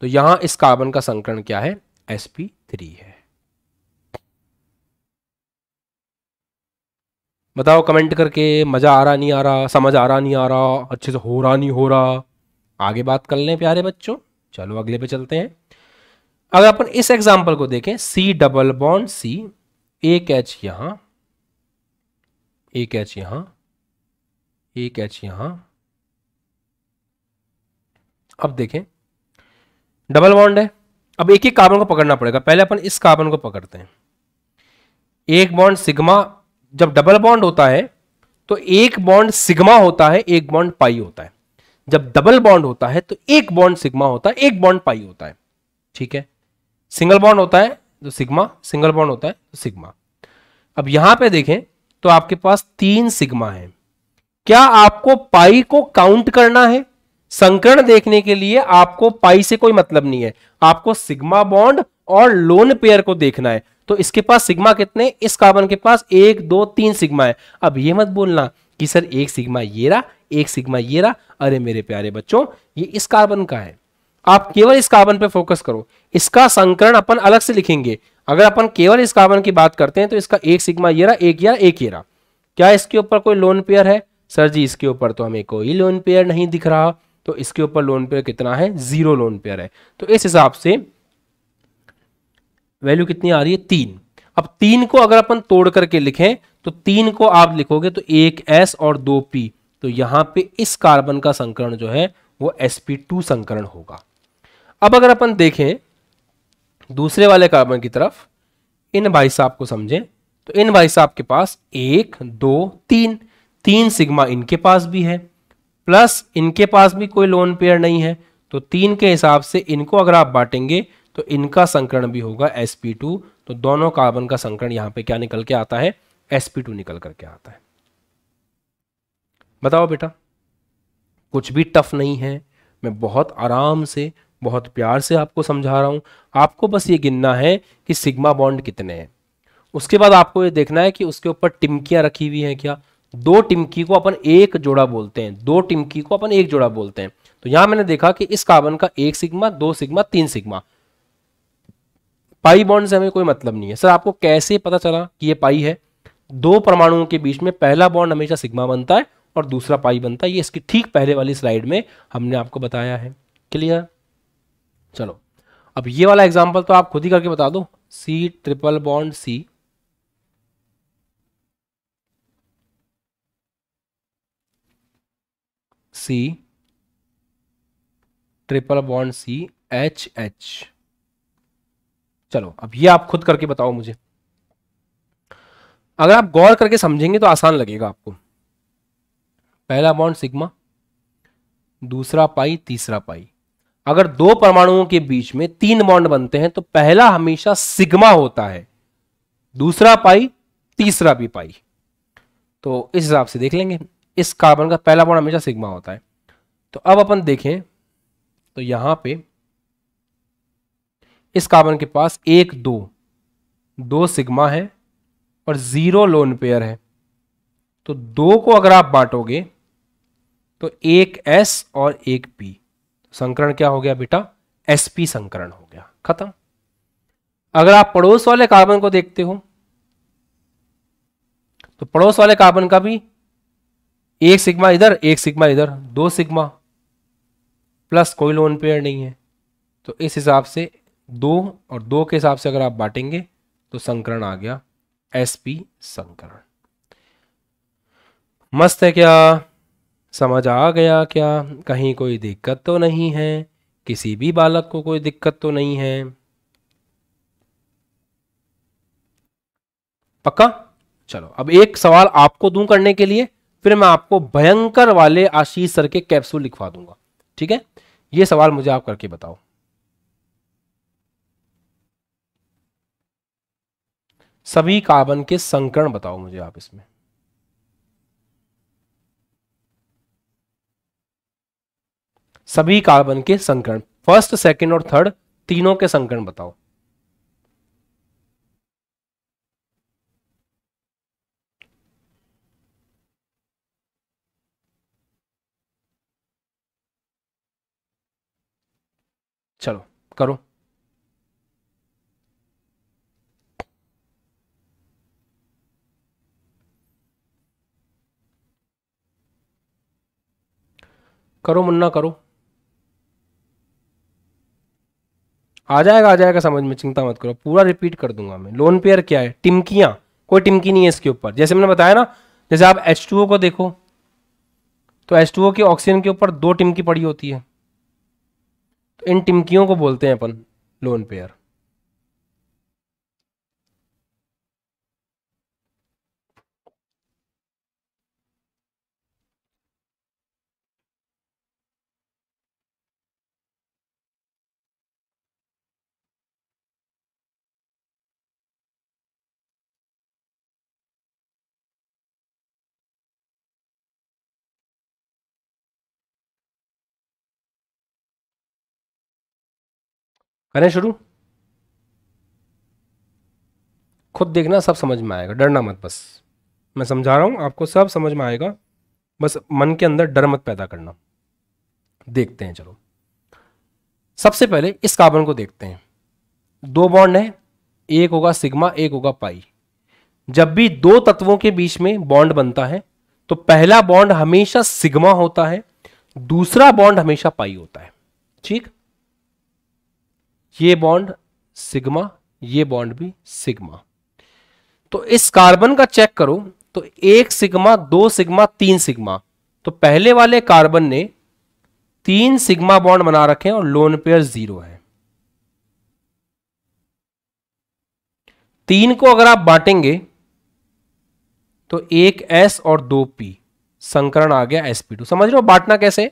तो यहां इस कार्बन का संकरण क्या है एस पी थ्री है बताओ कमेंट करके मज़ा आ रहा नहीं आ रहा समझ आ रहा नहीं आ रहा अच्छे से हो रहा नहीं हो रहा आगे बात कर लें प्यारे बच्चों चलो अगले पे चलते हैं अगर अपन इस एग्जाम्पल को देखें सी डबल बॉन्ड सी एक एच यहां एक एच यहां एक एच यहां अब देखें डबल बॉन्ड है अब एक एक कार्बन को पकड़ना पड़ेगा पहले अपन इस कार्बन को पकड़ते हैं एक बॉन्ड सिग्मा जब डबल बॉन्ड होता है तो एक बॉन्ड सिग्मा होता है एक बॉन्ड पाई होता है जब डबल बॉन्ड होता है तो एक बॉन्ड सिग्मा होता है एक बॉन्ड पाई होता है ठीक है सिंगल बॉन्ड होता है तो सिग्मा सिंगल बॉन्ड होता है तो सिग्मा अब यहां पे देखें तो आपके पास तीन सिग्मा है क्या आपको पाई को काउंट करना है संकरण देखने के लिए आपको पाई से कोई मतलब नहीं है आपको सिग्मा बॉन्ड और लोन पेयर को देखना है तो इसके पास सिग्मा कितने इस कार्बन के पास एक दो तीन सिग्मा है अब ये मत बोलना कि सर एक सिग्मा ये रहा एक सिग्मा ये रहा अरे मेरे प्यारे बच्चों ये इस कार्बन का है आप केवल इस कार्बन पे फोकस करो इसका संकरण अपन अलग से लिखेंगे अगर अपन केवल इस कार्बन की बात करते हैं तो इसका एक सिग्मा ये रहा एक यार एक ये रहा क्या इसके ऊपर कोई लोन पेयर है सर जी इसके ऊपर तो हमें कोई लोन पेयर नहीं दिख रहा तो इसके ऊपर लोन पेयर कितना है जीरो लोन पेयर है तो इस हिसाब से वैल्यू कितनी आ रही है तीन अब तीन को अगर अपन तोड़ करके लिखें तो तीन को आप लिखोगे तो एक एस और दो पी तो यहां पे इस कार्बन का संकरण जो है वो sp2 संकरण होगा अब अगर अपन देखें दूसरे वाले कार्बन की तरफ इन भाई साहब को समझें तो इन भाई साहब के पास एक दो तीन तीन सिग्मा इनके पास भी है प्लस इनके पास भी कोई लोन पेयर नहीं है तो तीन के हिसाब से इनको अगर आप बांटेंगे तो इनका संकरण भी होगा sp2 तो दोनों कार्बन का संकरण यहां पे क्या निकल के आता है sp2 निकल करके आता है बताओ बेटा कुछ भी टफ नहीं है मैं बहुत आराम से बहुत प्यार से आपको समझा रहा हूं आपको बस ये गिनना है कि सिग्मा बॉन्ड कितने हैं उसके बाद आपको ये देखना है कि उसके ऊपर टिमकियां रखी हुई हैं क्या दो टिमकी को अपन एक जोड़ा बोलते हैं दो टिमकी को अपन एक जोड़ा बोलते हैं तो यहां मैंने देखा कि इस कार्बन का एक सिग्मा दो सिग्मा तीन सिग्मा पाई बॉन्ड से हमें कोई मतलब नहीं है सर आपको कैसे पता चला कि ये पाई है दो परमाणुओं के बीच में पहला बॉन्ड हमेशा सिग्मा बनता है और दूसरा पाई बनता है ये इसकी ठीक पहले वाली स्लाइड में हमने आपको बताया है क्लियर चलो अब ये वाला एग्जाम्पल तो आप खुद ही करके बता दो C triple bond C C triple bond C H H चलो अब ये आप खुद करके बताओ मुझे अगर आप गौर करके समझेंगे तो आसान लगेगा आपको पहला बॉन्ड सिग्मा दूसरा पाई तीसरा पाई अगर दो परमाणुओं के बीच में तीन बॉन्ड बनते हैं तो पहला हमेशा सिग्मा होता है दूसरा पाई तीसरा भी पाई तो इस हिसाब से देख लेंगे इस कार्बन का पहला बॉन्ड हमेशा सिग्मा होता है तो अब अपन देखें तो यहां पे इस कार्बन के पास एक दो दो सिग्मा है और ज़ीरो लोन पेयर है तो दो को अगर आप बांटोगे तो एक एस और एक पी संकरण क्या हो गया बेटा एस पी संकरण हो गया खत्म अगर आप पड़ोस वाले कार्बन को देखते हो तो पड़ोस वाले कार्बन का भी एक सिग्मा इधर एक सिग्मा इधर दो सिग्मा प्लस कोई लोन पेयर नहीं है तो इस हिसाब से दो और दो के हिसाब से अगर आप बांटेंगे तो संकरण आ गया एस पी संकरण मस्त है क्या समझ आ गया क्या कहीं कोई दिक्कत तो नहीं है किसी भी बालक को कोई दिक्कत तो नहीं है पक्का चलो अब एक सवाल आपको दूं करने के लिए फिर मैं आपको भयंकर वाले आशीष सर के कैप्सूल लिखवा दूंगा ठीक है ये सवाल मुझे आप करके बताओ सभी कार्बन के संकरण बताओ मुझे आप इसमें सभी कार्बन के संकरण फर्स्ट सेकंड और थर्ड तीनों के संकरण बताओ चलो करो करो मुन्ना करो आ जाएगा आ जाएगा समझ में चिंता मत करो पूरा रिपीट कर दूंगा मैं लोन पेयर क्या है टिमकियां कोई टिमकी नहीं है इसके ऊपर जैसे मैंने बताया ना जैसे आप एच को देखो तो एच के ऑक्सीजन के ऊपर दो टिमकी पड़ी होती है इन टिमकियों को बोलते हैं अपन लोन पेयर करें शुरू खुद देखना सब समझ में आएगा डरना मत बस मैं समझा रहा हूं आपको सब समझ में आएगा बस मन के अंदर डर मत पैदा करना देखते हैं चलो सबसे पहले इस कार्बन को देखते हैं दो बॉन्ड है एक होगा सिग्मा एक होगा पाई जब भी दो तत्वों के बीच में बॉन्ड बनता है तो पहला बॉन्ड हमेशा सिग्मा होता है दूसरा बॉन्ड हमेशा पाई होता है ठीक ये बॉन्ड सिग्मा ये बॉन्ड भी सिग्मा तो इस कार्बन का चेक करो तो एक सिग्मा दो सिग्मा तीन सिग्मा तो पहले वाले कार्बन ने तीन सिग्मा बॉन्ड बना रखे हैं और लोन पेयर जीरो है तीन को अगर आप बांटेंगे तो एक एस और दो पी संकरण आ गया एस पी टू समझ रहे हो बांटना कैसे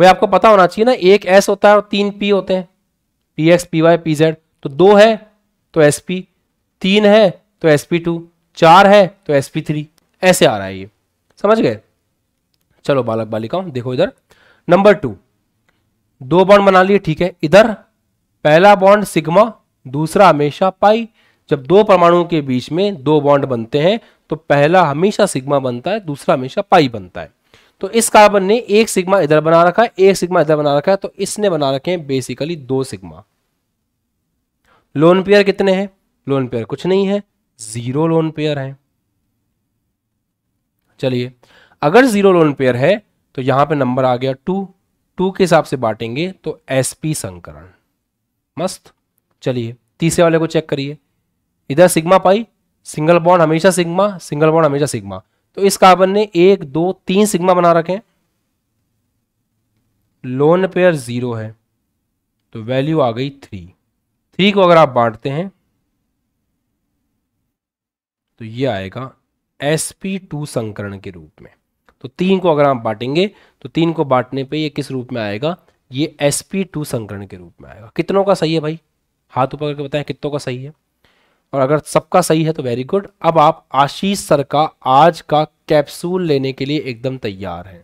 वह आपको पता होना चाहिए ना एक एस होता है और तीन पी होते हैं p x p y p z तो दो है तो एस पी तीन है तो एस पी टू चार है तो एस पी थ्री ऐसे आ रहा है ये समझ गए चलो बालक बालिकाओं देखो इधर नंबर टू दो बॉन्ड बना लिए ठीक है इधर पहला बॉन्ड सिग्मा दूसरा हमेशा पाई जब दो परमाणुओं के बीच में दो बॉन्ड बनते हैं तो पहला हमेशा सिग्मा बनता है दूसरा हमेशा पाई बनता है तो इस कार्बन ने एक सिग्मा इधर बना रखा है एक सिग्मा इधर बना रखा है तो इसने बना रखे हैं बेसिकली दो सिग्मा लोन पेयर कितने हैं लोन पेयर कुछ नहीं है जीरो लोन पेयर है चलिए अगर जीरो लोन पेयर है तो यहां पे नंबर आ गया टू टू के हिसाब से बांटेंगे तो एसपी संकरण मस्त चलिए तीसरे वाले को चेक करिए इधर सिग्मा पाई सिंगल बॉन्ड हमेशा सिग्मा सिंगल बॉन्ड हमेशा सिग्मा तो इस कार्बन ने एक दो तीन सिग्मा बना रखे हैं लोन पेयर जीरो है तो वैल्यू आ गई थ्री थ्री को अगर आप बांटते हैं तो ये आएगा एस पी टू संकरण के रूप में तो तीन को अगर आप बांटेंगे तो तीन को बांटने पे ये किस रूप में आएगा ये sp2 टू संकरण के रूप में आएगा कितनों का सही है भाई हाथ ऊपर करके बताएं कितनों का सही है और अगर सबका सही है तो वेरी गुड अब आप आशीष सर का आज का कैप्सूल लेने के लिए एकदम तैयार हैं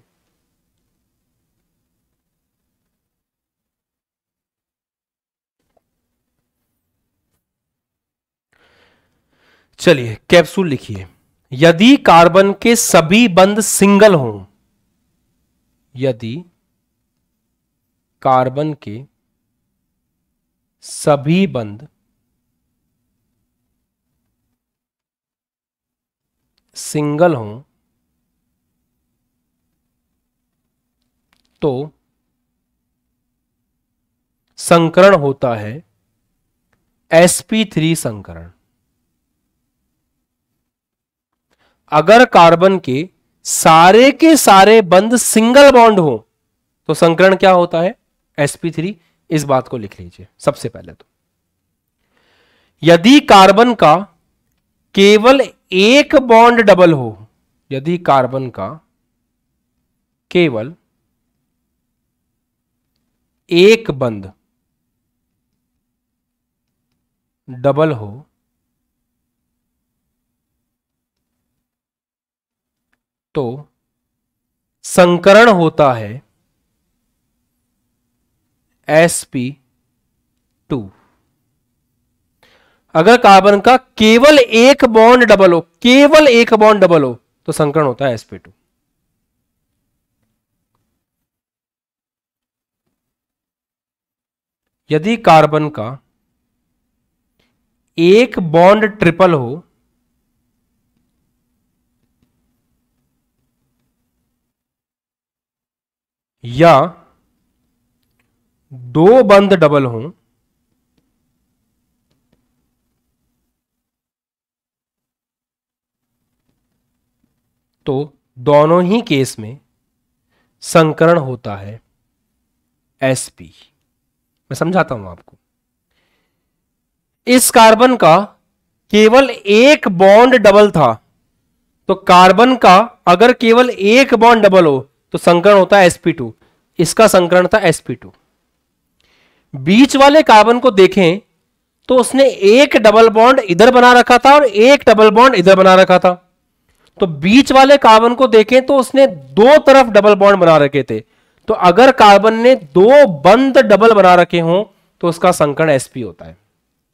चलिए कैप्सूल लिखिए यदि कार्बन के सभी बंद सिंगल हों यदि कार्बन के सभी बंद सिंगल हों तो संकरण होता है sp3 संकरण अगर कार्बन के सारे के सारे बंद सिंगल बॉन्ड हो तो संकरण क्या होता है sp3 इस बात को लिख लीजिए सबसे पहले तो यदि कार्बन का केवल एक बॉन्ड डबल हो यदि कार्बन का केवल एक बंद डबल हो तो संकरण होता है sp2 अगर कार्बन का केवल एक बॉन्ड डबल हो केवल एक बॉन्ड डबल हो तो संकरण होता है एसपी टू यदि कार्बन का एक बॉन्ड ट्रिपल हो या दो बंद डबल हों तो दोनों ही केस में संकरण होता है एस पी मैं समझाता हूं आपको इस कार्बन का केवल एक बॉन्ड डबल था तो कार्बन का अगर केवल एक बॉन्ड डबल हो तो संकरण होता है एसपी टू इसका संकरण था एसपी टू बीच वाले कार्बन को देखें तो उसने एक डबल बॉन्ड इधर बना रखा था और एक डबल बॉन्ड इधर बना रखा था तो बीच वाले कार्बन को देखें तो उसने दो तरफ डबल बॉन्ड बना रखे थे तो अगर कार्बन ने दो बंद डबल बना रखे हों तो उसका संकरण एसपी होता है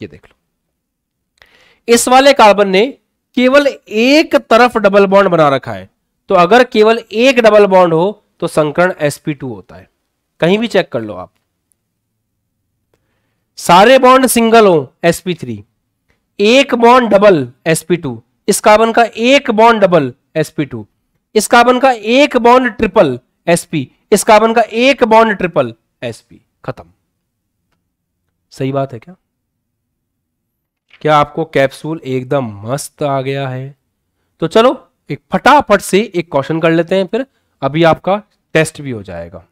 ये देख लो इस वाले कार्बन ने केवल एक तरफ डबल बॉन्ड बना रखा है तो अगर केवल एक डबल बॉन्ड हो तो संकरण टू होता है कहीं भी चेक कर लो आप सारे बॉन्ड सिंगल हो एसपी थ्री एक बॉन्ड डबल एसपी टू इस कार्बन का एक बॉन्ड डबल sp2 इस कार्बन का एक बॉन्ड ट्रिपल sp इस कार्बन का एक बॉन्ड ट्रिपल sp खत्म सही बात है क्या क्या आपको कैप्सूल एकदम मस्त आ गया है तो चलो एक फटाफट से एक क्वेश्चन कर लेते हैं फिर अभी आपका टेस्ट भी हो जाएगा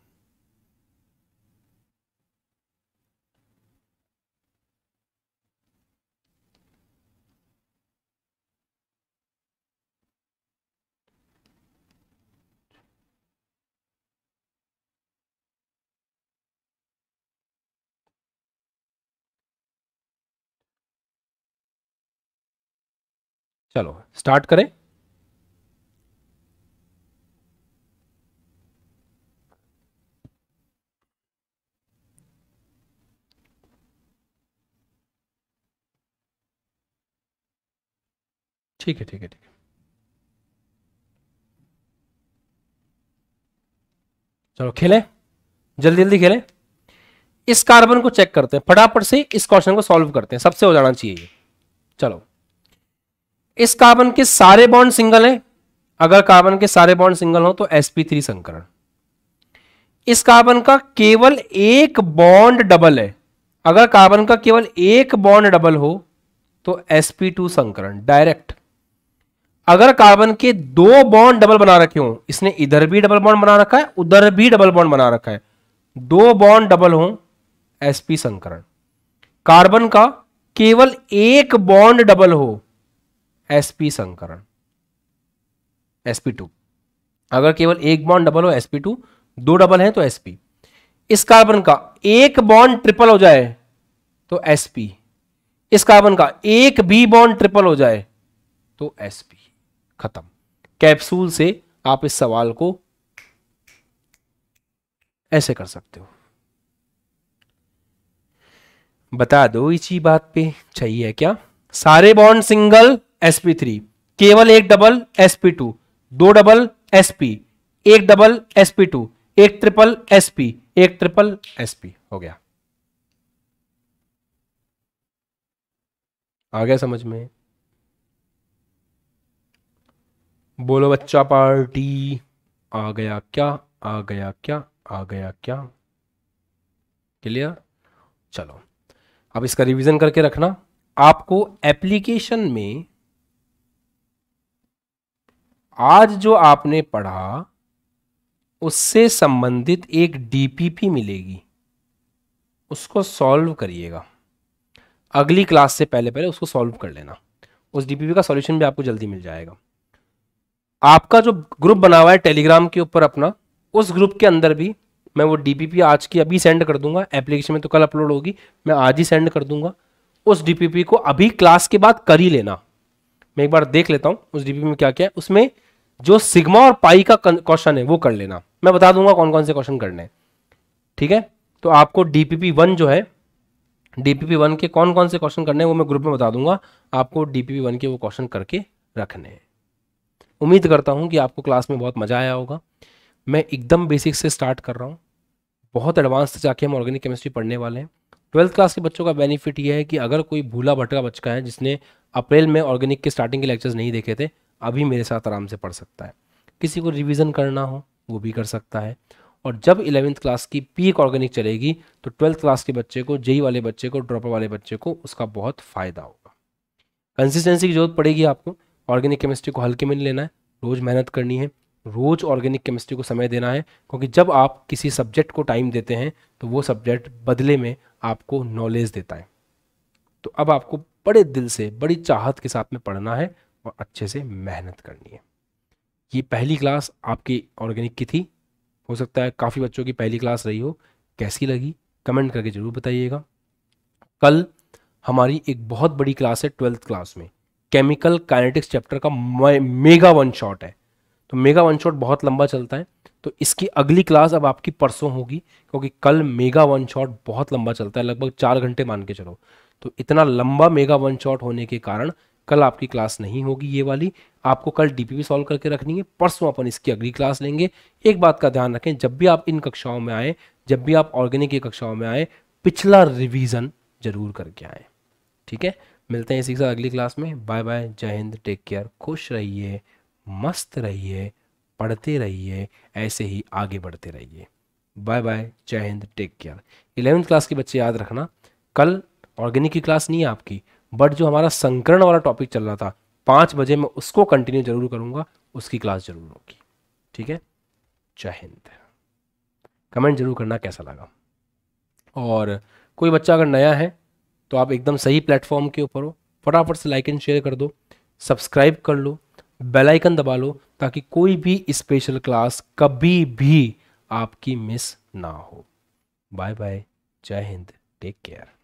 चलो स्टार्ट करें ठीक है ठीक है ठीक है चलो खेलें जल्दी जल्दी खेलें इस कार्बन को चेक करते हैं फटाफट से इस क्वेश्चन को सॉल्व करते हैं सबसे हो जाना चाहिए चलो इस कार्बन के सारे बॉन्ड सिंगल हैं अगर कार्बन के सारे बॉन्ड सिंगल हो तो sp3 संकरण इस कार्बन का केवल एक बॉन्ड डबल है अगर कार्बन का केवल एक बॉन्ड डबल हो तो sp2 संकरण डायरेक्ट अगर कार्बन के दो बॉन्ड डबल बना रखे हो इसने इधर भी डबल बॉन्ड बना रखा है उधर भी डबल बॉन्ड बना रखा है दो बॉन्ड डबल हो एसपी संकरण कार्बन का केवल एक बॉन्ड डबल हो sp संकरण sp2 अगर केवल एक बॉन्ड डबल हो sp2 दो डबल है तो sp इस कार्बन का एक बॉन्ड ट्रिपल हो जाए तो sp इस कार्बन का एक भी बॉन्ड ट्रिपल हो जाए तो sp खत्म कैप्सूल से आप इस सवाल को ऐसे कर सकते हो बता दो इसी बात पे चाहिए क्या सारे बॉन्ड सिंगल sp3 केवल एक डबल sp2 दो डबल sp एक डबल sp2 एक ट्रिपल sp एक ट्रिपल sp हो गया आ गया समझ में बोलो बच्चा पार्टी आ गया क्या आ गया क्या आ गया क्या क्लियर चलो अब इसका रिवीजन करके रखना आपको एप्लीकेशन में आज जो आपने पढ़ा उससे संबंधित एक डीपीपी मिलेगी उसको सॉल्व करिएगा अगली क्लास से पहले पहले उसको सॉल्व कर लेना उस डीपीपी का सॉल्यूशन भी आपको जल्दी मिल जाएगा आपका जो ग्रुप बना हुआ है टेलीग्राम के ऊपर अपना उस ग्रुप के अंदर भी मैं वो डीपीपी आज की अभी सेंड कर दूंगा एप्लीकेशन में तो कल अपलोड होगी मैं आज ही सेंड कर दूंगा उस डीपीपी को अभी क्लास के बाद कर ही लेना मैं एक बार देख लेता हूँ उस डीपीपी में क्या क्या है उसमें जो सिग्मा और पाई का क्वेश्चन है वो कर लेना मैं बता दूंगा कौन कौन से क्वेश्चन करने हैं ठीक है तो आपको डीपीपी वन जो है डीपीपी वन के कौन कौन से क्वेश्चन करने हैं वो मैं ग्रुप में बता दूंगा आपको डीपीपी वन के वो क्वेश्चन करके रखने हैं उम्मीद करता हूँ कि आपको क्लास में बहुत मज़ा आया होगा मैं एकदम बेसिक से स्टार्ट कर रहा हूँ बहुत एडवांस जाके हम ऑर्गेनिक केमिस्ट्री पढ़ने वाले हैं ट्वेल्थ क्लास के बच्चों का बेनिफिट ये है कि अगर कोई भूला भटका बच्चा है जिसने अप्रैल में ऑर्गेनिक के स्टार्टिंग के लेक्चर्स नहीं देखे थे अभी मेरे साथ आराम से पढ़ सकता है किसी को रिवीजन करना हो वो भी कर सकता है और जब इलेवेंथ क्लास की पीक e ऑर्गेनिक चलेगी तो ट्वेल्थ क्लास के बच्चे को जेई e वाले बच्चे को ड्रॉपर वाले बच्चे को उसका बहुत फ़ायदा होगा कंसिस्टेंसी की जरूरत पड़ेगी आपको ऑर्गेनिक केमिस्ट्री को हल्के में नहीं लेना है रोज़ मेहनत करनी है रोज़ ऑर्गेनिक केमिस्ट्री को समय देना है क्योंकि जब आप किसी सब्जेक्ट को टाइम देते हैं तो वो सब्जेक्ट बदले में आपको नॉलेज देता है तो अब आपको बड़े दिल से बड़ी चाहत के साथ में पढ़ना है और अच्छे से मेहनत करनी है ये पहली क्लास आपकी ऑर्गेनिक की थी हो सकता है काफ़ी बच्चों की पहली क्लास रही हो कैसी लगी कमेंट करके ज़रूर बताइएगा कल हमारी एक बहुत बड़ी क्लास है ट्वेल्थ क्लास में केमिकल काइनेटिक्स चैप्टर का मेगा वन शॉट है तो मेगा वन शॉट बहुत लंबा चलता है तो इसकी अगली क्लास अब आपकी परसों होगी क्योंकि कल मेगा वन शॉट बहुत लंबा चलता है लगभग चार घंटे मान के चलो तो इतना लंबा मेगा वन शॉट होने के कारण कल आपकी क्लास नहीं होगी ये वाली आपको कल डीपीपी सॉल्व करके रखनी है परसों अपन इसकी अगली क्लास लेंगे एक बात का ध्यान रखें जब भी आप इन कक्षाओं में आए जब भी आप ऑर्गेनिक की कक्षाओं में आए पिछला रिवीजन जरूर करके आए ठीक है मिलते हैं इसी के साथ अगली क्लास में bye bye Jai Hind take care खुश रहिए मस्त रहिए पढ़ते रहिए ऐसे ही आगे बढ़ते रहिए bye bye Jai Hind take care eleventh class के बच्चे याद रखना कल ऑर्गेनिक की क्लास नहीं है आपकी बट जो हमारा संकरण वाला टॉपिक चल रहा था पाँच बजे मैं उसको कंटिन्यू जरूर करूँगा उसकी क्लास जरूर होगी ठीक है जय हिंद कमेंट जरूर करना कैसा लगा और कोई बच्चा अगर नया है तो आप एकदम सही प्लेटफॉर्म के ऊपर हो फटाफट से लाइक एंड शेयर कर दो सब्सक्राइब कर लो बेल आइकन दबा लो ताकि कोई भी स्पेशल क्लास कभी भी आपकी मिस ना हो bye bye Jai Hind take care